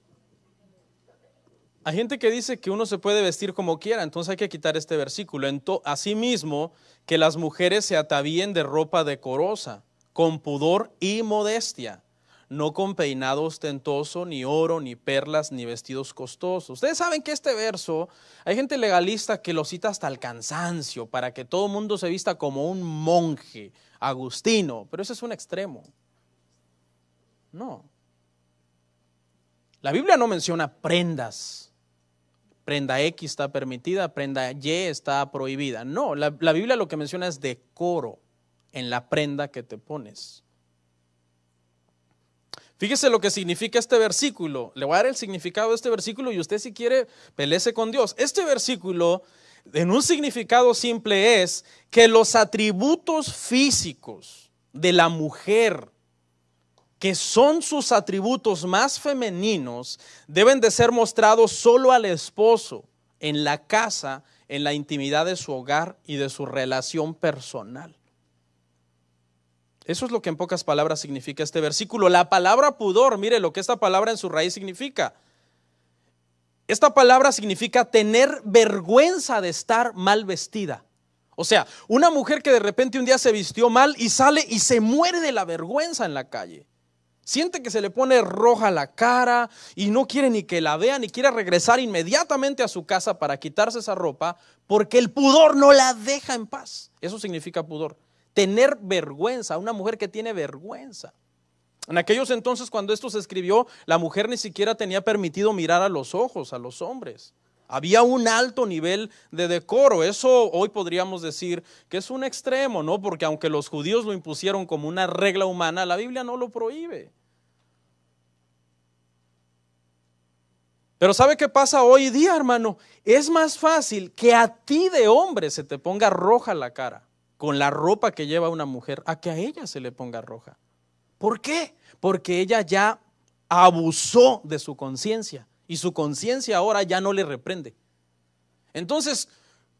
hay gente que dice que uno se puede vestir como quiera, entonces hay que quitar este versículo. Asimismo, que las mujeres se atavíen de ropa decorosa, con pudor y modestia, no con peinado ostentoso, ni oro, ni perlas, ni vestidos costosos. Ustedes saben que este verso, hay gente legalista que lo cita hasta el cansancio, para que todo el mundo se vista como un monje agustino, pero ese es un extremo. No, la Biblia no menciona prendas. Prenda X está permitida, prenda Y está prohibida. No, la, Biblia lo que menciona es decoro en la prenda que te pones. Fíjese lo que significa este versículo. Le voy a dar el significado de este versículo y usted si quiere, pelece con Dios. Este versículo, en un significado simple, es que los atributos físicos de la mujer que son sus atributos más femeninos, deben de ser mostrados solo al esposo, en la casa, en la intimidad de su hogar y de su relación personal. Eso es lo que en pocas palabras significa este versículo. La palabra pudor, mire lo que esta palabra en su raíz significa. Esta palabra significa tener vergüenza de estar mal vestida. O sea, una mujer que de repente un día se vistió mal y sale y se muere de la vergüenza en la calle. Siente que se le pone roja la cara y no quiere ni que la vea, ni quiere regresar inmediatamente a su casa para quitarse esa ropa porque el pudor no la deja en paz. Eso significa pudor. Tener vergüenza, una mujer que tiene vergüenza. En aquellos entonces cuando esto se escribió, la mujer ni siquiera tenía permitido mirar a los ojos, a los hombres. Había un alto nivel de decoro. Eso hoy podríamos decir que es un extremo, ¿no? Porque aunque los judíos lo impusieron como una regla humana, la Biblia no lo prohíbe. Pero ¿sabe qué pasa hoy día, hermano? Es más fácil que a ti de hombre se te ponga roja la cara con la ropa que lleva una mujer a que a ella se le ponga roja. ¿Por qué? Porque ella ya abusó de su conciencia y su conciencia ahora ya no le reprende. Entonces,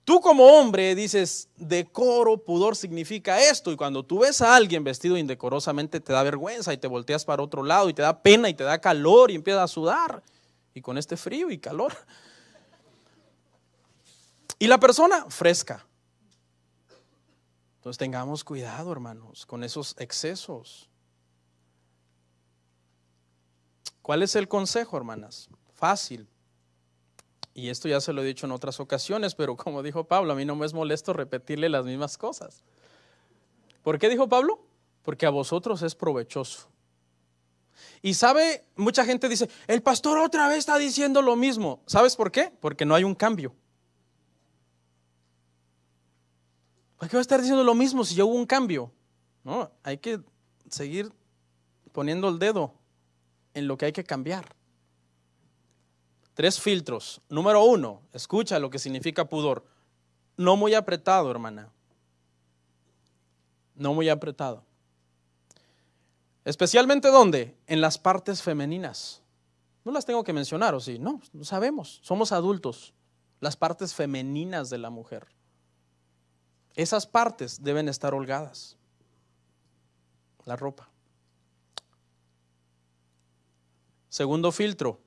tú como hombre dices, decoro, pudor significa esto, y cuando tú ves a alguien vestido indecorosamente te da vergüenza y te volteas para otro lado y te da pena y te da calor y empiezas a sudar y con este frío y calor. Y la persona fresca. Entonces tengamos cuidado, hermanos, con esos excesos. ¿Cuál es el consejo, hermanas? Fácil. Y esto ya se lo he dicho en otras ocasiones, pero como dijo Pablo, a mí no me es molesto repetirle las mismas cosas. ¿Por qué dijo Pablo? Porque a vosotros es provechoso. Y sabe, mucha gente dice, el pastor otra vez está diciendo lo mismo. ¿Sabes por qué? Porque no hay un cambio. ¿Por qué va a estar diciendo lo mismo si ya hubo un cambio? No, hay que seguir poniendo el dedo en lo que hay que cambiar. Tres filtros. Número uno, escucha lo que significa pudor. No muy apretado, hermana. No muy apretado. Especialmente dónde? En las partes femeninas. No las tengo que mencionar, o sí, no, no sabemos, somos adultos. Las partes femeninas de la mujer. Esas partes deben estar holgadas. La ropa. Segundo filtro,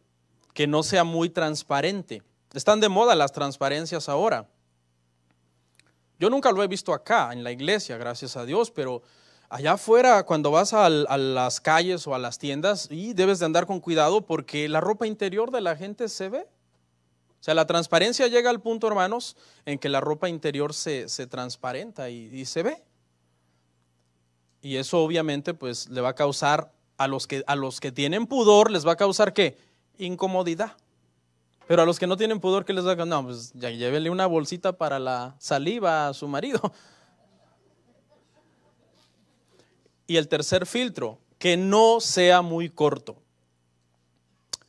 que no sea muy transparente. Están de moda las transparencias ahora. Yo nunca lo he visto acá en la iglesia, gracias a Dios, pero Allá afuera, cuando vas a, las calles o a las tiendas, y debes de andar con cuidado porque la ropa interior de la gente se ve. O sea, la transparencia llega al punto, hermanos, en que la ropa interior se, transparenta y, se ve. Y eso obviamente pues le va a causar a los, que, a los que tienen pudor, les va a causar qué? Incomodidad. Pero a los que no tienen pudor, ¿qué les va a causar? No, pues llévenle una bolsita para la saliva a su marido. Y el tercer filtro, que no sea muy corto.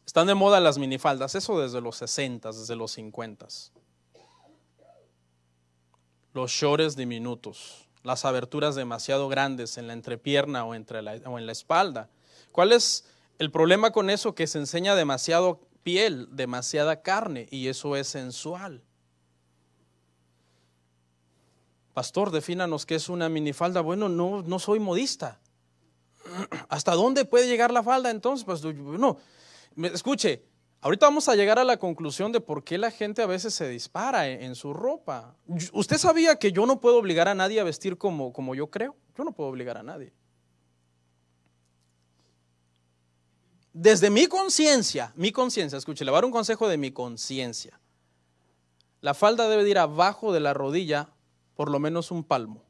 Están de moda las minifaldas, eso desde los 60, desde los 50. Los shorts diminutos, las aberturas demasiado grandes en la entrepierna o, o en la espalda. ¿Cuál es el problema con eso? Que se enseña demasiado piel, demasiada carne y eso es sensual. Pastor, defínanos qué es una minifalda. Bueno, no, no soy modista. ¿Hasta dónde puede llegar la falda entonces? Pues, no. Escuche, ahorita vamos a llegar a la conclusión de por qué la gente a veces se dispara en, su ropa. ¿Usted sabía que yo no puedo obligar a nadie a vestir como, como yo creo? Yo no puedo obligar a nadie. Desde mi conciencia, mi conciencia, escuche, le voy a dar un consejo de mi conciencia. La falda debe ir abajo de la rodilla por lo menos un palmo.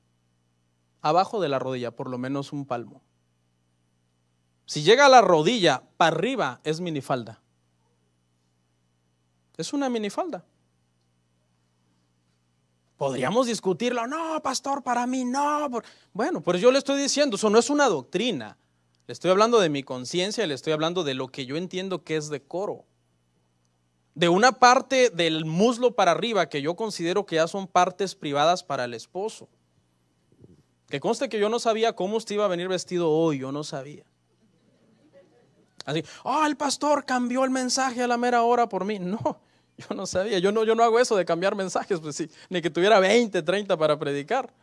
Abajo de la rodilla, por lo menos un palmo. Si llega a la rodilla, para arriba es minifalda. Es una minifalda. Podríamos discutirlo, no, pastor, para mí no. Bueno, pues yo le estoy diciendo, eso no es una doctrina. Le estoy hablando de mi conciencia, le estoy hablando de lo que yo entiendo que es decoro de una parte del muslo para arriba que yo considero que ya son partes privadas para el esposo. Que conste que yo no sabía cómo usted iba a venir vestido hoy, yo no sabía. Así, ¡ah, el pastor cambió el mensaje a la mera hora por mí. No, yo no sabía, yo no, yo no hago eso de cambiar mensajes, pues sí, ni que tuviera 20, 30 para predicar.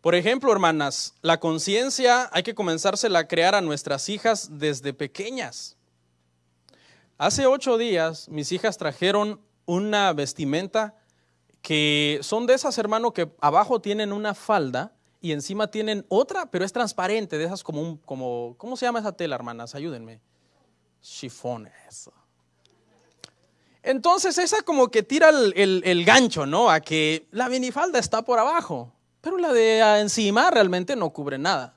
Por ejemplo, hermanas, la conciencia hay que comenzársela a crear a nuestras hijas desde pequeñas. Hace ocho días mis hijas trajeron una vestimenta que son de esas, hermano, que abajo tienen una falda y encima tienen otra, pero es transparente, de esas como un, como, ¿cómo se llama esa tela, hermanas? Ayúdenme. Chifones. Entonces esa como que tira el, el, el gancho, ¿no? A que la minifalda está por abajo pero la de encima realmente no cubre nada.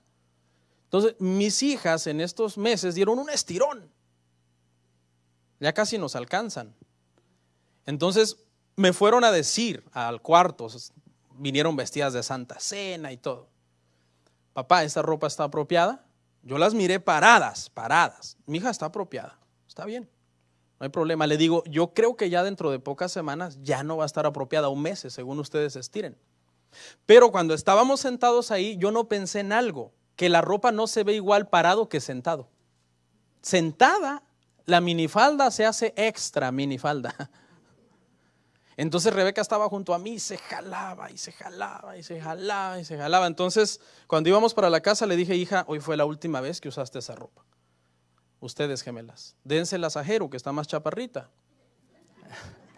Entonces, mis hijas en estos meses dieron un estirón. Ya casi nos alcanzan. Entonces, me fueron a decir al cuarto, vinieron vestidas de Santa Cena y todo. Papá, ¿esta ropa está apropiada? Yo las miré paradas, paradas. Mi hija está apropiada, está bien, no hay problema. Le digo, yo creo que ya dentro de pocas semanas ya no va a estar apropiada, un mes según ustedes estiren. Pero cuando estábamos sentados ahí, yo no pensé en algo, que la ropa no se ve igual parado que sentado. Sentada, la minifalda se hace extra minifalda. Entonces Rebeca estaba junto a mí y se jalaba y se jalaba y se jalaba y se jalaba. Entonces, cuando íbamos para la casa, le dije, hija, hoy fue la última vez que usaste esa ropa. Ustedes gemelas, dénselas a Jero, que está más chaparrita.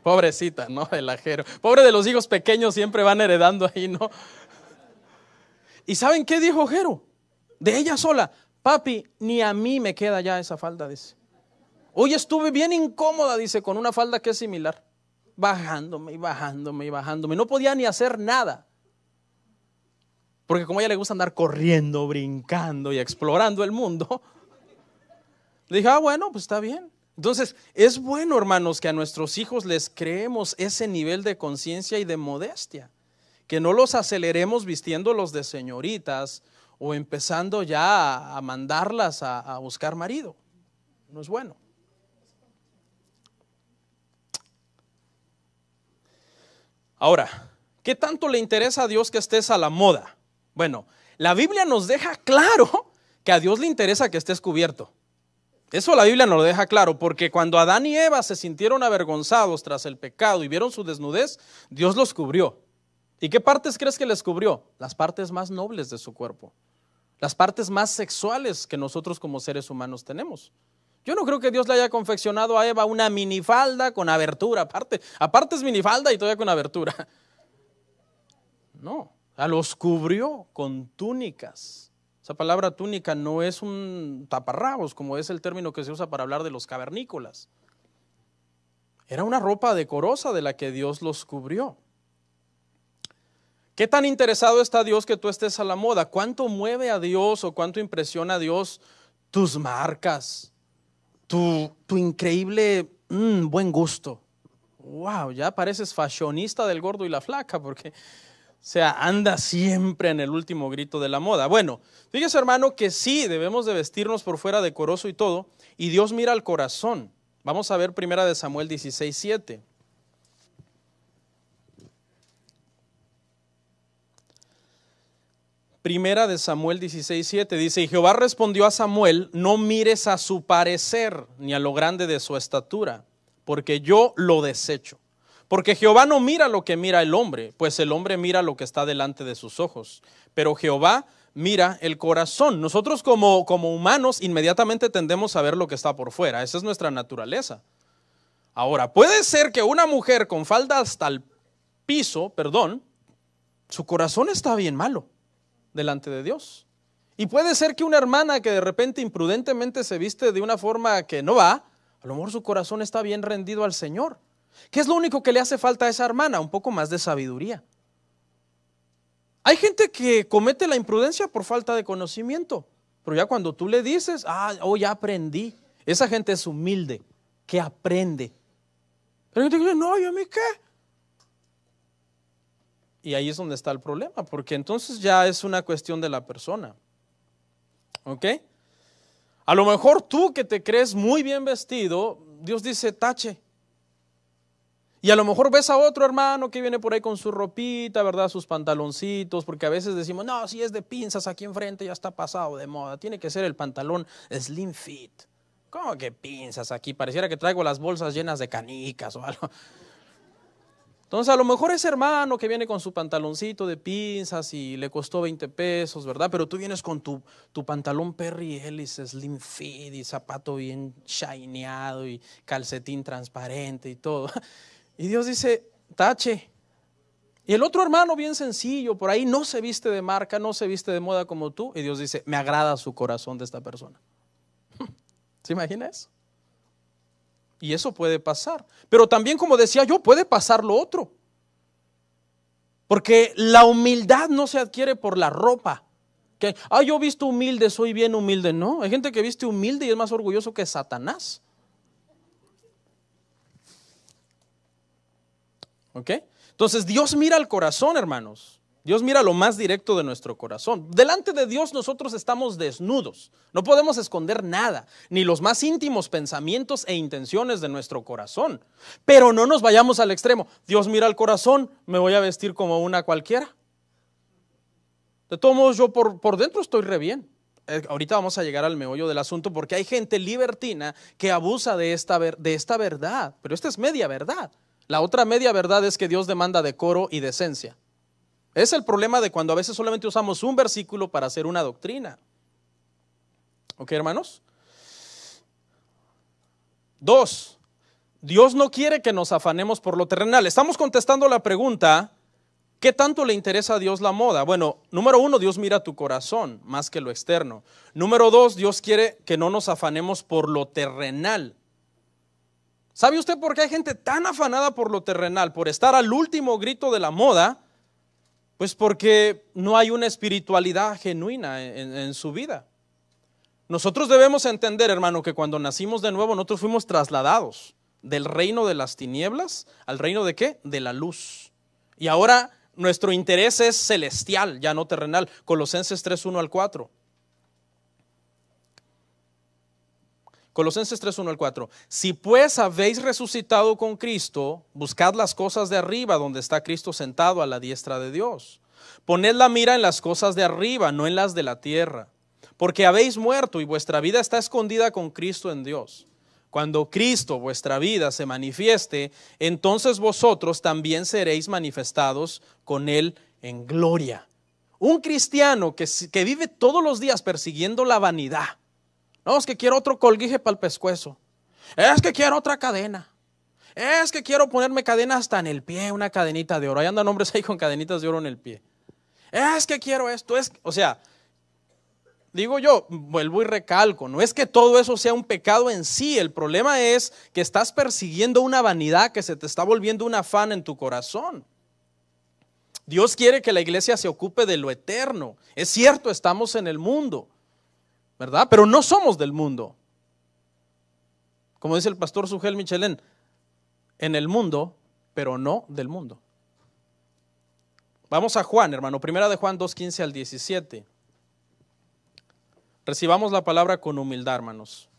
Pobrecita, ¿no? El ajero. Pobre de los hijos pequeños, siempre van heredando ahí, ¿no? ¿Y saben qué dijo Jero? De ella sola. Papi, ni a mí me queda ya esa falda, dice. Hoy estuve bien incómoda, dice, con una falda que es similar. Bajándome y bajándome y bajándome. No podía ni hacer nada. Porque como a ella le gusta andar corriendo, brincando y explorando el mundo, le dije, ah, bueno, pues está bien. Entonces, es bueno, hermanos, que a nuestros hijos les creemos ese nivel de conciencia y de modestia, que no los aceleremos vistiéndolos de señoritas o empezando ya a mandarlas a, a buscar marido. No es bueno. Ahora, ¿qué tanto le interesa a Dios que estés a la moda? Bueno, la Biblia nos deja claro que a Dios le interesa que estés cubierto. Eso la Biblia nos lo deja claro, porque cuando Adán y Eva se sintieron avergonzados tras el pecado y vieron su desnudez, Dios los cubrió. ¿Y qué partes crees que les cubrió? Las partes más nobles de su cuerpo, las partes más sexuales que nosotros como seres humanos tenemos. Yo no creo que Dios le haya confeccionado a Eva una minifalda con abertura, aparte, aparte es minifalda y todavía con abertura. No, a los cubrió con túnicas esa palabra túnica no es un taparrabos, como es el término que se usa para hablar de los cavernícolas. Era una ropa decorosa de la que Dios los cubrió. ¿Qué tan interesado está Dios que tú estés a la moda? ¿Cuánto mueve a Dios o cuánto impresiona a Dios tus marcas? Tu, tu increíble mm, buen gusto. Wow, ya pareces fashionista del gordo y la flaca porque o sea, anda siempre en el último grito de la moda. Bueno, fíjese hermano que sí, debemos de vestirnos por fuera decoroso y todo, y Dios mira al corazón. Vamos a ver primera de Samuel 16, 7. Primera de Samuel 16,7 dice, y Jehová respondió a Samuel, no mires a su parecer ni a lo grande de su estatura, porque yo lo desecho. Porque Jehová no mira lo que mira el hombre, pues el hombre mira lo que está delante de sus ojos, pero Jehová mira el corazón. Nosotros como, humanos inmediatamente tendemos a ver lo que está por fuera, esa es nuestra naturaleza. Ahora, puede ser que una mujer con falda hasta el piso, perdón, su corazón está bien malo delante de Dios. Y puede ser que una hermana que de repente imprudentemente se viste de una forma que no va, a lo mejor su corazón está bien rendido al Señor. ¿Qué es lo único que le hace falta a esa hermana? Un poco más de sabiduría. Hay gente que comete la imprudencia por falta de conocimiento, pero ya cuando tú le dices, ah, oh, ya aprendí, esa gente es humilde, que aprende. Pero hay gente que dice, no, ¿y a mí qué. Y ahí es donde está el problema, porque entonces ya es una cuestión de la persona. ¿Ok? A lo mejor tú que te crees muy bien vestido, Dios dice, tache, y a lo mejor ves a otro hermano que viene por ahí con su ropita, ¿verdad? Sus pantaloncitos, porque a veces decimos, no, si es de pinzas aquí enfrente ya está pasado de moda, tiene que ser el pantalón slim fit. ¿Cómo que pinzas aquí? Pareciera que traigo las bolsas llenas de canicas o algo. Entonces, a lo mejor ese hermano que viene con su pantaloncito de pinzas y le costó 20 pesos, ¿verdad? Pero tú vienes con tu, tu pantalón Perry Ellis, slim fit y zapato bien shineado y calcetín transparente y todo. Y Dios dice, tache. Y el otro hermano, bien sencillo, por ahí no se viste de marca, no se viste de moda como tú. Y Dios dice, me agrada su corazón de esta persona. ¿Se imagina eso? Y eso puede pasar. Pero también, como decía yo, puede pasar lo otro. Porque la humildad no se adquiere por la ropa. Que, ah, yo visto humilde, soy bien humilde. No, hay gente que viste humilde y es más orgulloso que Satanás. Entonces Dios mira al corazón, hermanos. Dios mira lo más directo de nuestro corazón. Delante de Dios nosotros estamos desnudos. No podemos esconder nada, ni los más íntimos pensamientos e intenciones de nuestro corazón. Pero no nos vayamos al extremo. Dios mira al corazón, me voy a vestir como una cualquiera. De todos modos, yo por, dentro estoy re bien. Eh, ahorita vamos a llegar al meollo del asunto porque hay gente libertina que abusa de esta, de esta verdad, pero esta es media verdad. La otra media verdad es que Dios demanda decoro y decencia. Es el problema de cuando a veces solamente usamos un versículo para hacer una doctrina. ¿Ok, hermanos? Dos, Dios no quiere que nos afanemos por lo terrenal. Estamos contestando la pregunta, ¿qué tanto le interesa a Dios la moda? Bueno, número uno, Dios mira tu corazón más que lo externo. Número dos, Dios quiere que no nos afanemos por lo terrenal. ¿Sabe usted por qué hay gente tan afanada por lo terrenal, por estar al último grito de la moda? Pues porque no hay una espiritualidad genuina en, su vida. Nosotros debemos entender, hermano, que cuando nacimos de nuevo, nosotros fuimos trasladados del reino de las tinieblas al reino de qué? De la luz. Y ahora nuestro interés es celestial, ya no terrenal. Colosenses 3, 1 al 4. Colosenses 3, 1 al 4. Si pues habéis resucitado con Cristo, buscad las cosas de arriba donde está Cristo sentado a la diestra de Dios. Poned la mira en las cosas de arriba, no en las de la tierra. Porque habéis muerto y vuestra vida está escondida con Cristo en Dios. Cuando Cristo, vuestra vida, se manifieste, entonces vosotros también seréis manifestados con Él en gloria. Un cristiano que, que vive todos los días persiguiendo la vanidad, no, es que quiero otro colguije para el pescuezo. Es que quiero otra cadena. Es que quiero ponerme cadena hasta en el pie, una cadenita de oro. Ahí andan hombres ahí con cadenitas de oro en el pie. Es que quiero esto. Es, o sea, digo yo, vuelvo y recalco, no es que todo eso sea un pecado en sí, el problema es que estás persiguiendo una vanidad que se te está volviendo un afán en tu corazón. Dios quiere que la iglesia se ocupe de lo eterno. Es cierto, estamos en el mundo, ¿verdad? Pero no somos del mundo. Como dice el pastor Sugel Michelén, en el mundo, pero no del mundo. Vamos a Juan, hermano. Primera de Juan 2.15 al 17. Recibamos la palabra con humildad, hermanos.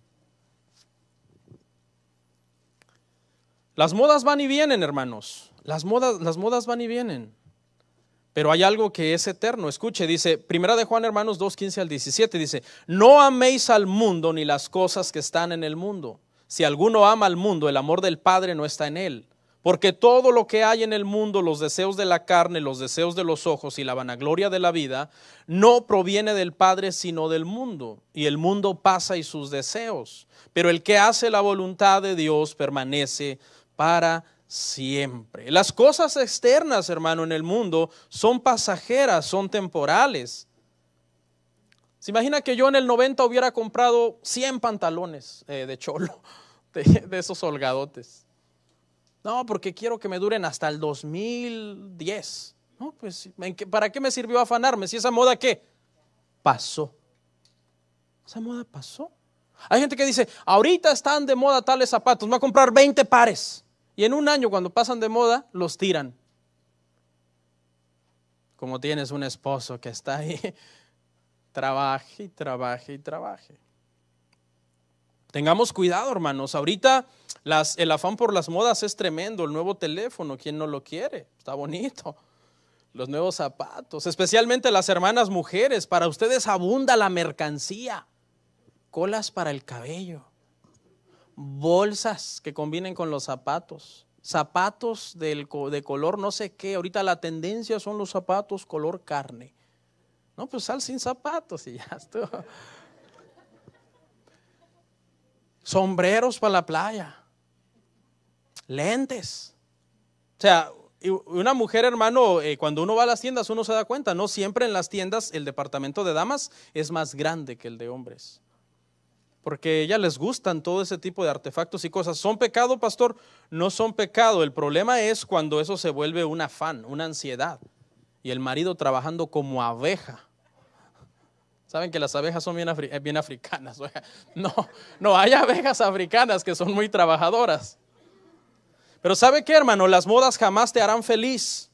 Las modas van y vienen, hermanos. Las modas, las modas van y vienen. Pero hay algo que es eterno. Escuche, dice, primera de Juan, hermanos 2, 15 al 17, dice, no améis al mundo ni las cosas que están en el mundo. Si alguno ama al mundo, el amor del Padre no está en él. Porque todo lo que hay en el mundo, los deseos de la carne, los deseos de los ojos y la vanagloria de la vida, no proviene del Padre sino del mundo. Y el mundo pasa y sus deseos. Pero el que hace la voluntad de Dios permanece para siempre. Las cosas externas, hermano, en el mundo son pasajeras, son temporales. Se imagina que yo en el 90 hubiera comprado 100 pantalones eh, de cholo, de, esos holgadotes. No, porque quiero que me duren hasta el 2010. pues, ¿para qué me sirvió afanarme si esa moda qué? Pasó. Esa moda pasó. Hay gente que dice, ahorita están de moda tales zapatos, me voy a comprar 20 pares. Y en un año, cuando pasan de moda, los tiran. Como tienes un esposo que está ahí, trabaje y trabaje y trabaje. Tengamos cuidado, hermanos. Ahorita el afán por las modas es tremendo. El nuevo teléfono, ¿quién no lo quiere? Está bonito. Los nuevos zapatos, especialmente las hermanas mujeres. Para ustedes abunda la mercancía. Colas para el cabello bolsas que combinen con los zapatos, zapatos del, de color no sé qué. Ahorita la tendencia son los zapatos color carne. No, pues sal sin zapatos y ya estuvo. Sombreros para la playa, lentes. O sea, una mujer, hermano, eh, cuando uno va a las tiendas, uno se da cuenta, no siempre en las tiendas el departamento de damas es más grande que el de hombres porque a ella les gustan todo ese tipo de artefactos y cosas. ¿Son pecado, pastor? No son pecado. El problema es cuando eso se vuelve un afán, una ansiedad. Y el marido trabajando como abeja. Saben que las abejas son bien, eh, bien africanas. No, no, hay abejas africanas que son muy trabajadoras. Pero ¿sabe qué, hermano? Las modas jamás te harán feliz.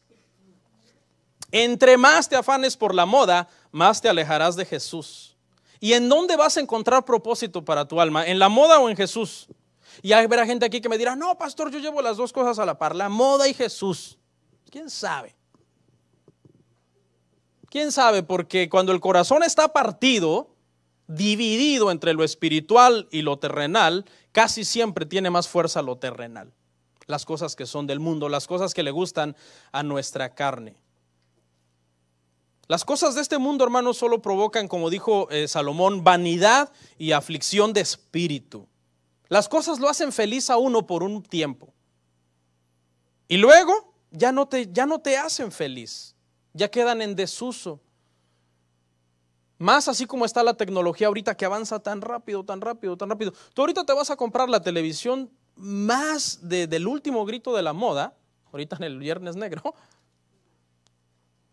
Entre más te afanes por la moda, más te alejarás de Jesús. ¿Y en dónde vas a encontrar propósito para tu alma? ¿En la moda o en Jesús? Y habrá gente aquí que me dirá, no, pastor, yo llevo las dos cosas a la par, la moda y Jesús. ¿Quién sabe? ¿Quién sabe? Porque cuando el corazón está partido, dividido entre lo espiritual y lo terrenal, casi siempre tiene más fuerza lo terrenal. Las cosas que son del mundo, las cosas que le gustan a nuestra carne. Las cosas de este mundo, hermano, solo provocan, como dijo eh, Salomón, vanidad y aflicción de espíritu. Las cosas lo hacen feliz a uno por un tiempo. Y luego ya no te, ya no te hacen feliz, ya quedan en desuso. Más así como está la tecnología ahorita que avanza tan rápido, tan rápido, tan rápido. Tú ahorita te vas a comprar la televisión más del último grito de la moda, ahorita en el viernes negro,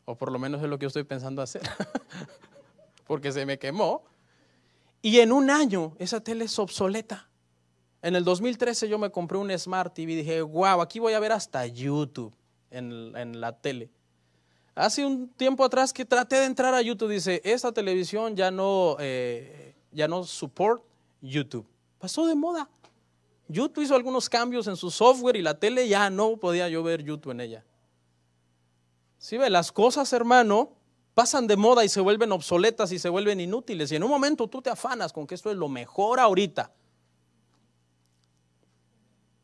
o por lo menos es lo que yo estoy pensando hacer, porque se me quemó. Y en un año esa tele es obsoleta. En el 2013 yo me compré un Smart TV y dije, wow, aquí voy a ver hasta YouTube en, la tele. Hace un tiempo atrás que traté de entrar a YouTube, dice, esta televisión ya no, eh, ya no support YouTube. Pasó de moda. YouTube hizo algunos cambios en su software y la tele ya no podía yo ver YouTube en ella. Sí, ve, las cosas, hermano, pasan de moda y se vuelven obsoletas y se vuelven inútiles. Y en un momento tú te afanas con que esto es lo mejor ahorita.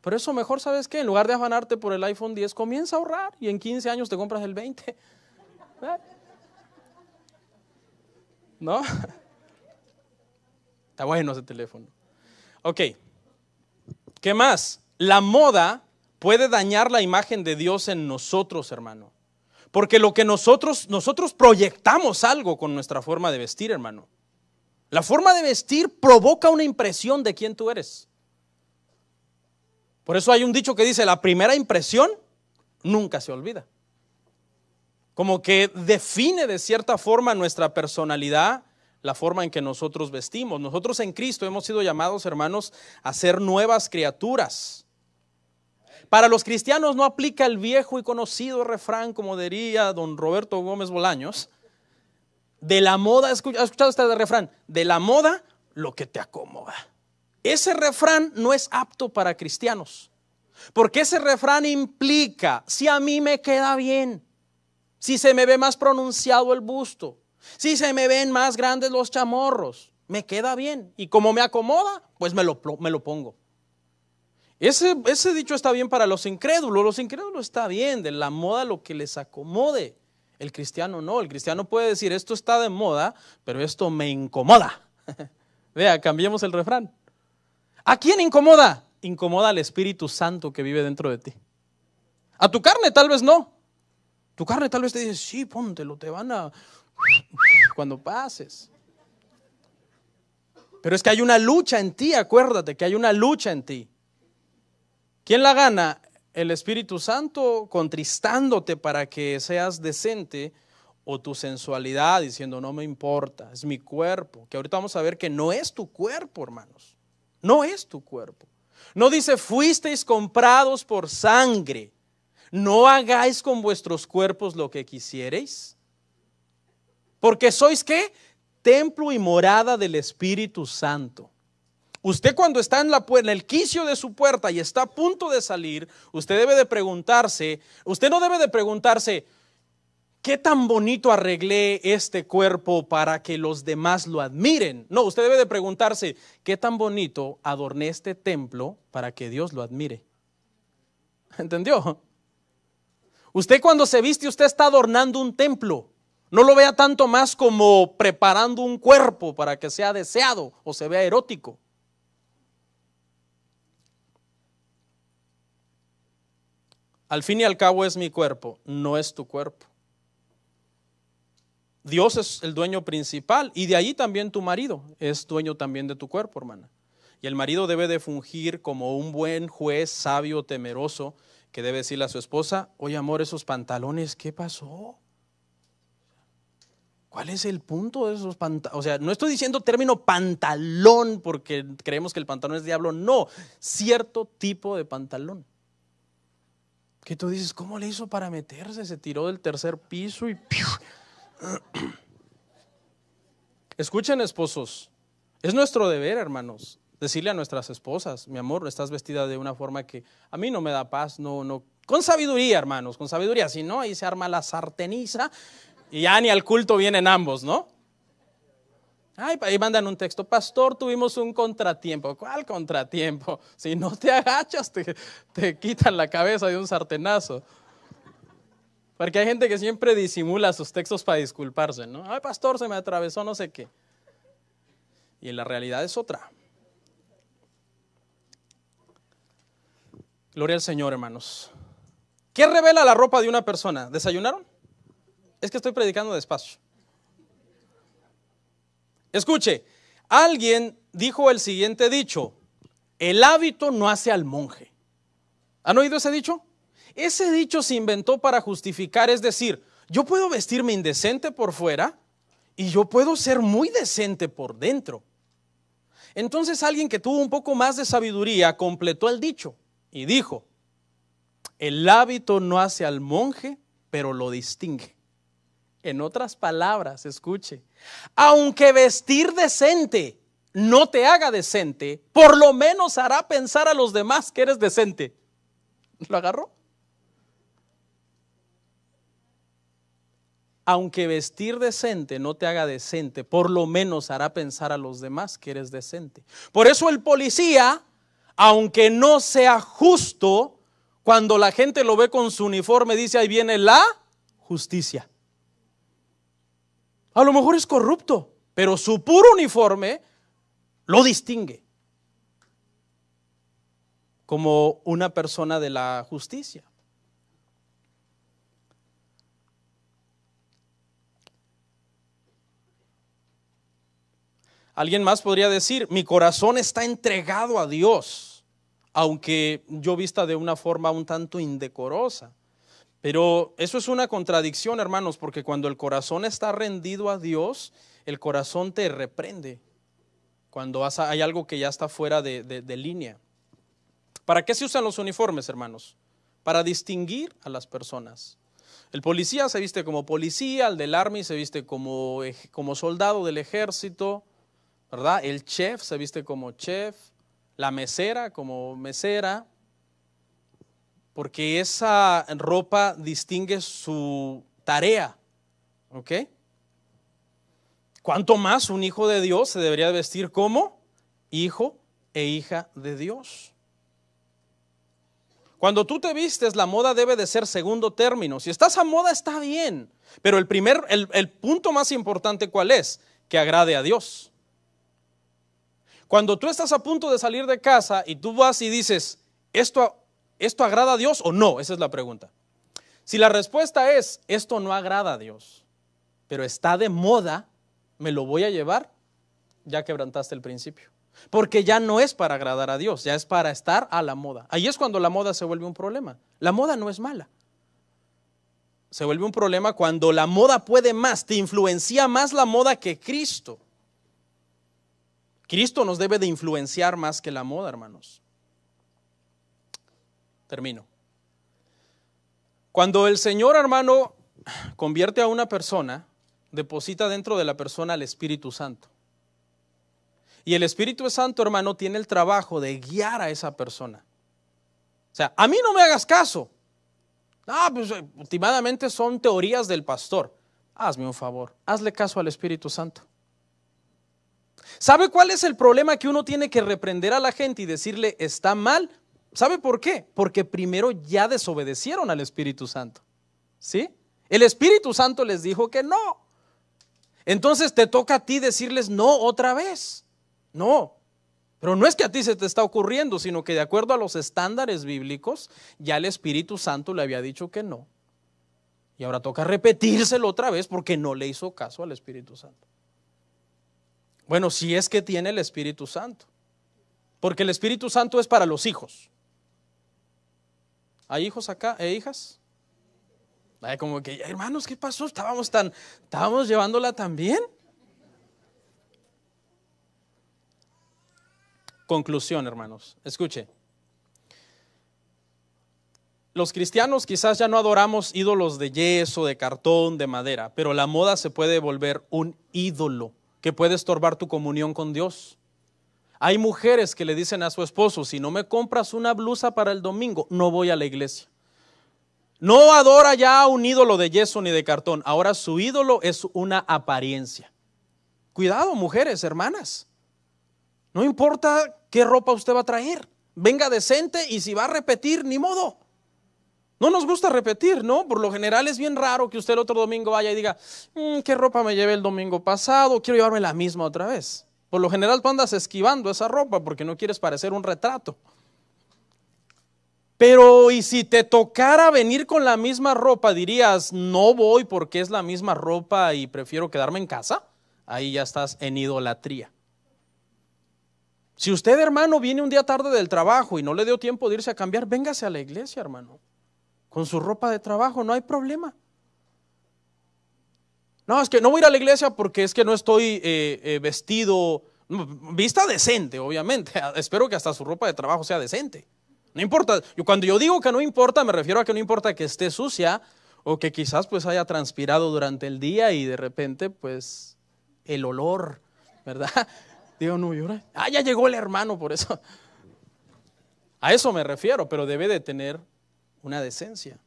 Pero eso mejor, ¿sabes qué? En lugar de afanarte por el iPhone 10, comienza a ahorrar y en 15 años te compras el 20. ¿No? Está bueno ese teléfono. Ok. ¿Qué más? La moda puede dañar la imagen de Dios en nosotros, hermano. Porque lo que nosotros, nosotros proyectamos algo con nuestra forma de vestir, hermano. La forma de vestir provoca una impresión de quién tú eres. Por eso hay un dicho que dice, la primera impresión nunca se olvida. Como que define de cierta forma nuestra personalidad, la forma en que nosotros vestimos. Nosotros en Cristo hemos sido llamados, hermanos, a ser nuevas criaturas. Para los cristianos no aplica el viejo y conocido refrán, como diría don Roberto Gómez Bolaños, de la moda, ¿ha escuchado este refrán? De la moda lo que te acomoda. Ese refrán no es apto para cristianos, porque ese refrán implica, si a mí me queda bien, si se me ve más pronunciado el busto, si se me ven más grandes los chamorros, me queda bien. Y como me acomoda, pues me me lo pongo. Ese, dicho está bien para los incrédulos, los incrédulos está bien, de la moda lo que les acomode. El cristiano no, el cristiano puede decir, esto está de moda, pero esto me incomoda. Vea, cambiemos el refrán. ¿A quién incomoda? Incomoda al Espíritu Santo que vive dentro de ti. A tu carne tal vez no. Tu carne tal vez te dice, sí, póntelo, te van a... cuando pases. Pero es que hay una lucha en ti, acuérdate que hay una lucha en ti. ¿Quién la gana? El Espíritu Santo contristándote para que seas decente o tu sensualidad diciendo no me importa, es mi cuerpo, que ahorita vamos a ver que no es tu cuerpo, hermanos, no es tu cuerpo. No dice fuisteis comprados por sangre, no hagáis con vuestros cuerpos lo que quisiereis, porque sois qué? Templo y morada del Espíritu Santo. Usted cuando está en, la, en el quicio de su puerta y está a punto de salir, usted debe de preguntarse, usted no debe de preguntarse, ¿qué tan bonito arreglé este cuerpo para que los demás lo admiren? No, usted debe de preguntarse, ¿qué tan bonito adorné este templo para que Dios lo admire? ¿Entendió? Usted cuando se viste, usted está adornando un templo. No lo vea tanto más como preparando un cuerpo para que sea deseado o se vea erótico. Al fin y al cabo es mi cuerpo, no es tu cuerpo. Dios es el dueño principal y de ahí también tu marido es dueño también de tu cuerpo, hermana. Y el marido debe de fungir como un buen juez sabio, temeroso, que debe decirle a su esposa, oye amor, esos pantalones, ¿qué pasó? ¿Cuál es el punto de esos pantalones? O sea, no estoy diciendo término pantalón porque creemos que el pantalón es diablo, no, cierto tipo de pantalón. Que tú dices, ¿cómo le hizo para meterse? Se tiró del tercer piso y... Escuchen, esposos. Es nuestro deber, hermanos, decirle a nuestras esposas, mi amor, estás vestida de una forma que a mí no me da paz, no, no. Con sabiduría, hermanos, con sabiduría. Si no, ahí se arma la sarteniza y ya ni al culto vienen ambos, ¿no? Ay, ahí mandan un texto, pastor, tuvimos un contratiempo. ¿Cuál contratiempo? Si no te agachas, te, te quitan la cabeza de un sartenazo. Porque hay gente que siempre disimula sus textos para disculparse, ¿no? Ay, pastor, se me atravesó no sé qué. Y la realidad es otra. Gloria al Señor, hermanos. ¿Qué revela la ropa de una persona? ¿Desayunaron? Es que estoy predicando despacio. Escuche, alguien dijo el siguiente dicho, el hábito no hace al monje. ¿Han oído ese dicho? Ese dicho se inventó para justificar, es decir, yo puedo vestirme indecente por fuera y yo puedo ser muy decente por dentro. Entonces alguien que tuvo un poco más de sabiduría completó el dicho y dijo, el hábito no hace al monje, pero lo distingue. En otras palabras, escuche, aunque vestir decente no te haga decente, por lo menos hará pensar a los demás que eres decente. ¿Lo agarró? Aunque vestir decente no te haga decente, por lo menos hará pensar a los demás que eres decente. Por eso el policía, aunque no sea justo, cuando la gente lo ve con su uniforme, dice, ahí viene la justicia. A lo mejor es corrupto, pero su puro uniforme lo distingue como una persona de la justicia. Alguien más podría decir, mi corazón está entregado a Dios, aunque yo vista de una forma un tanto indecorosa. Pero eso es una contradicción, hermanos, porque cuando el corazón está rendido a Dios, el corazón te reprende. Cuando hay algo que ya está fuera de, línea. ¿Para qué se usan los uniformes, hermanos? Para distinguir a las personas. El policía se viste como policía, el del army se viste como, como soldado del ejército, ¿verdad? El chef se viste como chef, la mesera como mesera, porque esa ropa distingue su tarea. ¿Ok? ¿Cuánto más un hijo de Dios se debería vestir como hijo e hija de Dios? Cuando tú te vistes, la moda debe de ser segundo término. Si estás a moda, está bien. Pero el primer, el, el punto más importante, ¿cuál es? Que agrade a Dios. Cuando tú estás a punto de salir de casa y tú vas y dices, esto ¿esto agrada a Dios o no? Esa es la pregunta. Si la respuesta es, esto no agrada a Dios, pero está de moda, me lo voy a llevar, ya quebrantaste el principio. Porque ya no es para agradar a Dios, ya es para estar a la moda. Ahí es cuando la moda se vuelve un problema. La moda no es mala. Se vuelve un problema cuando la moda puede más, te influencia más la moda que Cristo. Cristo nos debe de influenciar más que la moda, hermanos. Termino. Cuando el Señor, hermano, convierte a una persona, deposita dentro de la persona al Espíritu Santo. Y el Espíritu Santo, hermano, tiene el trabajo de guiar a esa persona. O sea, a mí no me hagas caso. Ah, pues últimamente son teorías del pastor. Hazme un favor, hazle caso al Espíritu Santo. ¿Sabe cuál es el problema que uno tiene que reprender a la gente y decirle está mal ¿Sabe por qué? Porque primero ya desobedecieron al Espíritu Santo. ¿Sí? El Espíritu Santo les dijo que no. Entonces te toca a ti decirles no otra vez. No. Pero no es que a ti se te está ocurriendo, sino que de acuerdo a los estándares bíblicos, ya el Espíritu Santo le había dicho que no. Y ahora toca repetírselo otra vez porque no le hizo caso al Espíritu Santo. Bueno, si es que tiene el Espíritu Santo. Porque el Espíritu Santo es para los hijos. ¿Hay hijos acá ¿Hay eh, hijas? como que, hermanos, ¿qué pasó? Estábamos tan, estábamos llevándola también. Conclusión, hermanos. Escuche. Los cristianos quizás ya no adoramos ídolos de yeso, de cartón, de madera, pero la moda se puede volver un ídolo que puede estorbar tu comunión con Dios. Hay mujeres que le dicen a su esposo, si no me compras una blusa para el domingo, no voy a la iglesia. No adora ya un ídolo de yeso ni de cartón. Ahora su ídolo es una apariencia. Cuidado, mujeres, hermanas. No importa qué ropa usted va a traer. Venga decente y si va a repetir, ni modo. No nos gusta repetir, ¿no? Por lo general es bien raro que usted el otro domingo vaya y diga, mm, ¿qué ropa me llevé el domingo pasado? Quiero llevarme la misma otra vez. Por lo general tú andas esquivando esa ropa porque no quieres parecer un retrato. Pero y si te tocara venir con la misma ropa, dirías, no voy porque es la misma ropa y prefiero quedarme en casa. Ahí ya estás en idolatría. Si usted, hermano, viene un día tarde del trabajo y no le dio tiempo de irse a cambiar, véngase a la iglesia, hermano. Con su ropa de trabajo, no hay problema. No, es que no voy a ir a la iglesia porque es que no estoy eh, eh, vestido, vista decente, obviamente. Espero que hasta su ropa de trabajo sea decente. No importa. Yo, cuando yo digo que no importa, me refiero a que no importa que esté sucia o que quizás pues haya transpirado durante el día y de repente pues el olor, ¿verdad? Digo, no, llora. Ah, ya llegó el hermano, por eso. A eso me refiero, pero debe de tener una decencia.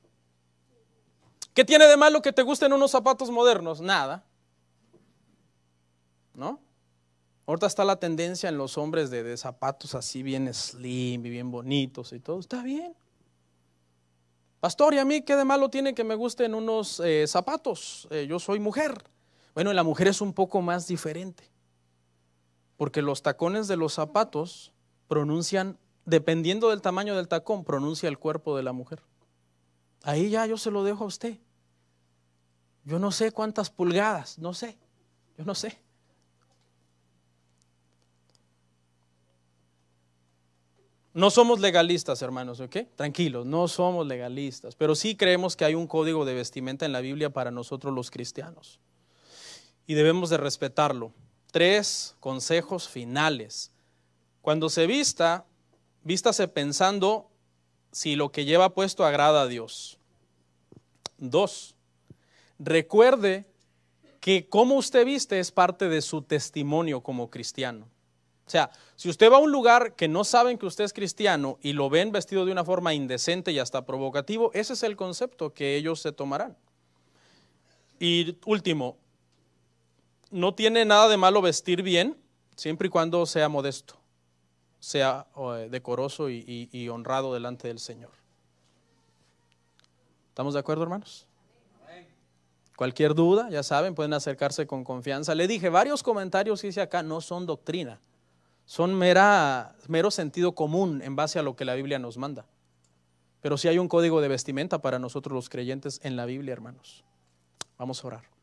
¿Qué tiene de malo que te gusten unos zapatos modernos? Nada. ¿No? Ahorita está la tendencia en los hombres de, zapatos así bien slim y bien bonitos y todo. Está bien. Pastor, ¿y a mí qué de malo tiene que me gusten unos eh, zapatos? Eh, yo soy mujer. Bueno, la mujer es un poco más diferente. Porque los tacones de los zapatos pronuncian, dependiendo del tamaño del tacón, pronuncia el cuerpo de la mujer. Ahí ya yo se lo dejo a usted. Yo no sé cuántas pulgadas, no sé, yo no sé. No somos legalistas, hermanos, ¿ok? Tranquilos, no somos legalistas, pero sí creemos que hay un código de vestimenta en la Biblia para nosotros los cristianos y debemos de respetarlo. Tres consejos finales. Cuando se vista, vístase pensando si lo que lleva puesto agrada a Dios. Dos, recuerde que cómo usted viste es parte de su testimonio como cristiano. O sea, si usted va a un lugar que no saben que usted es cristiano y lo ven vestido de una forma indecente y hasta provocativo, ese es el concepto que ellos se tomarán. Y último, no tiene nada de malo vestir bien, siempre y cuando sea modesto, sea eh, decoroso y honrado delante del Señor. ¿Estamos de acuerdo, hermanos? Cualquier duda, ya saben, pueden acercarse con confianza. Le dije, varios comentarios que hice acá no son doctrina, son mera, mero sentido común en base a lo que la Biblia nos manda. Pero sí hay un código de vestimenta para nosotros los creyentes en la Biblia, hermanos. Vamos a orar.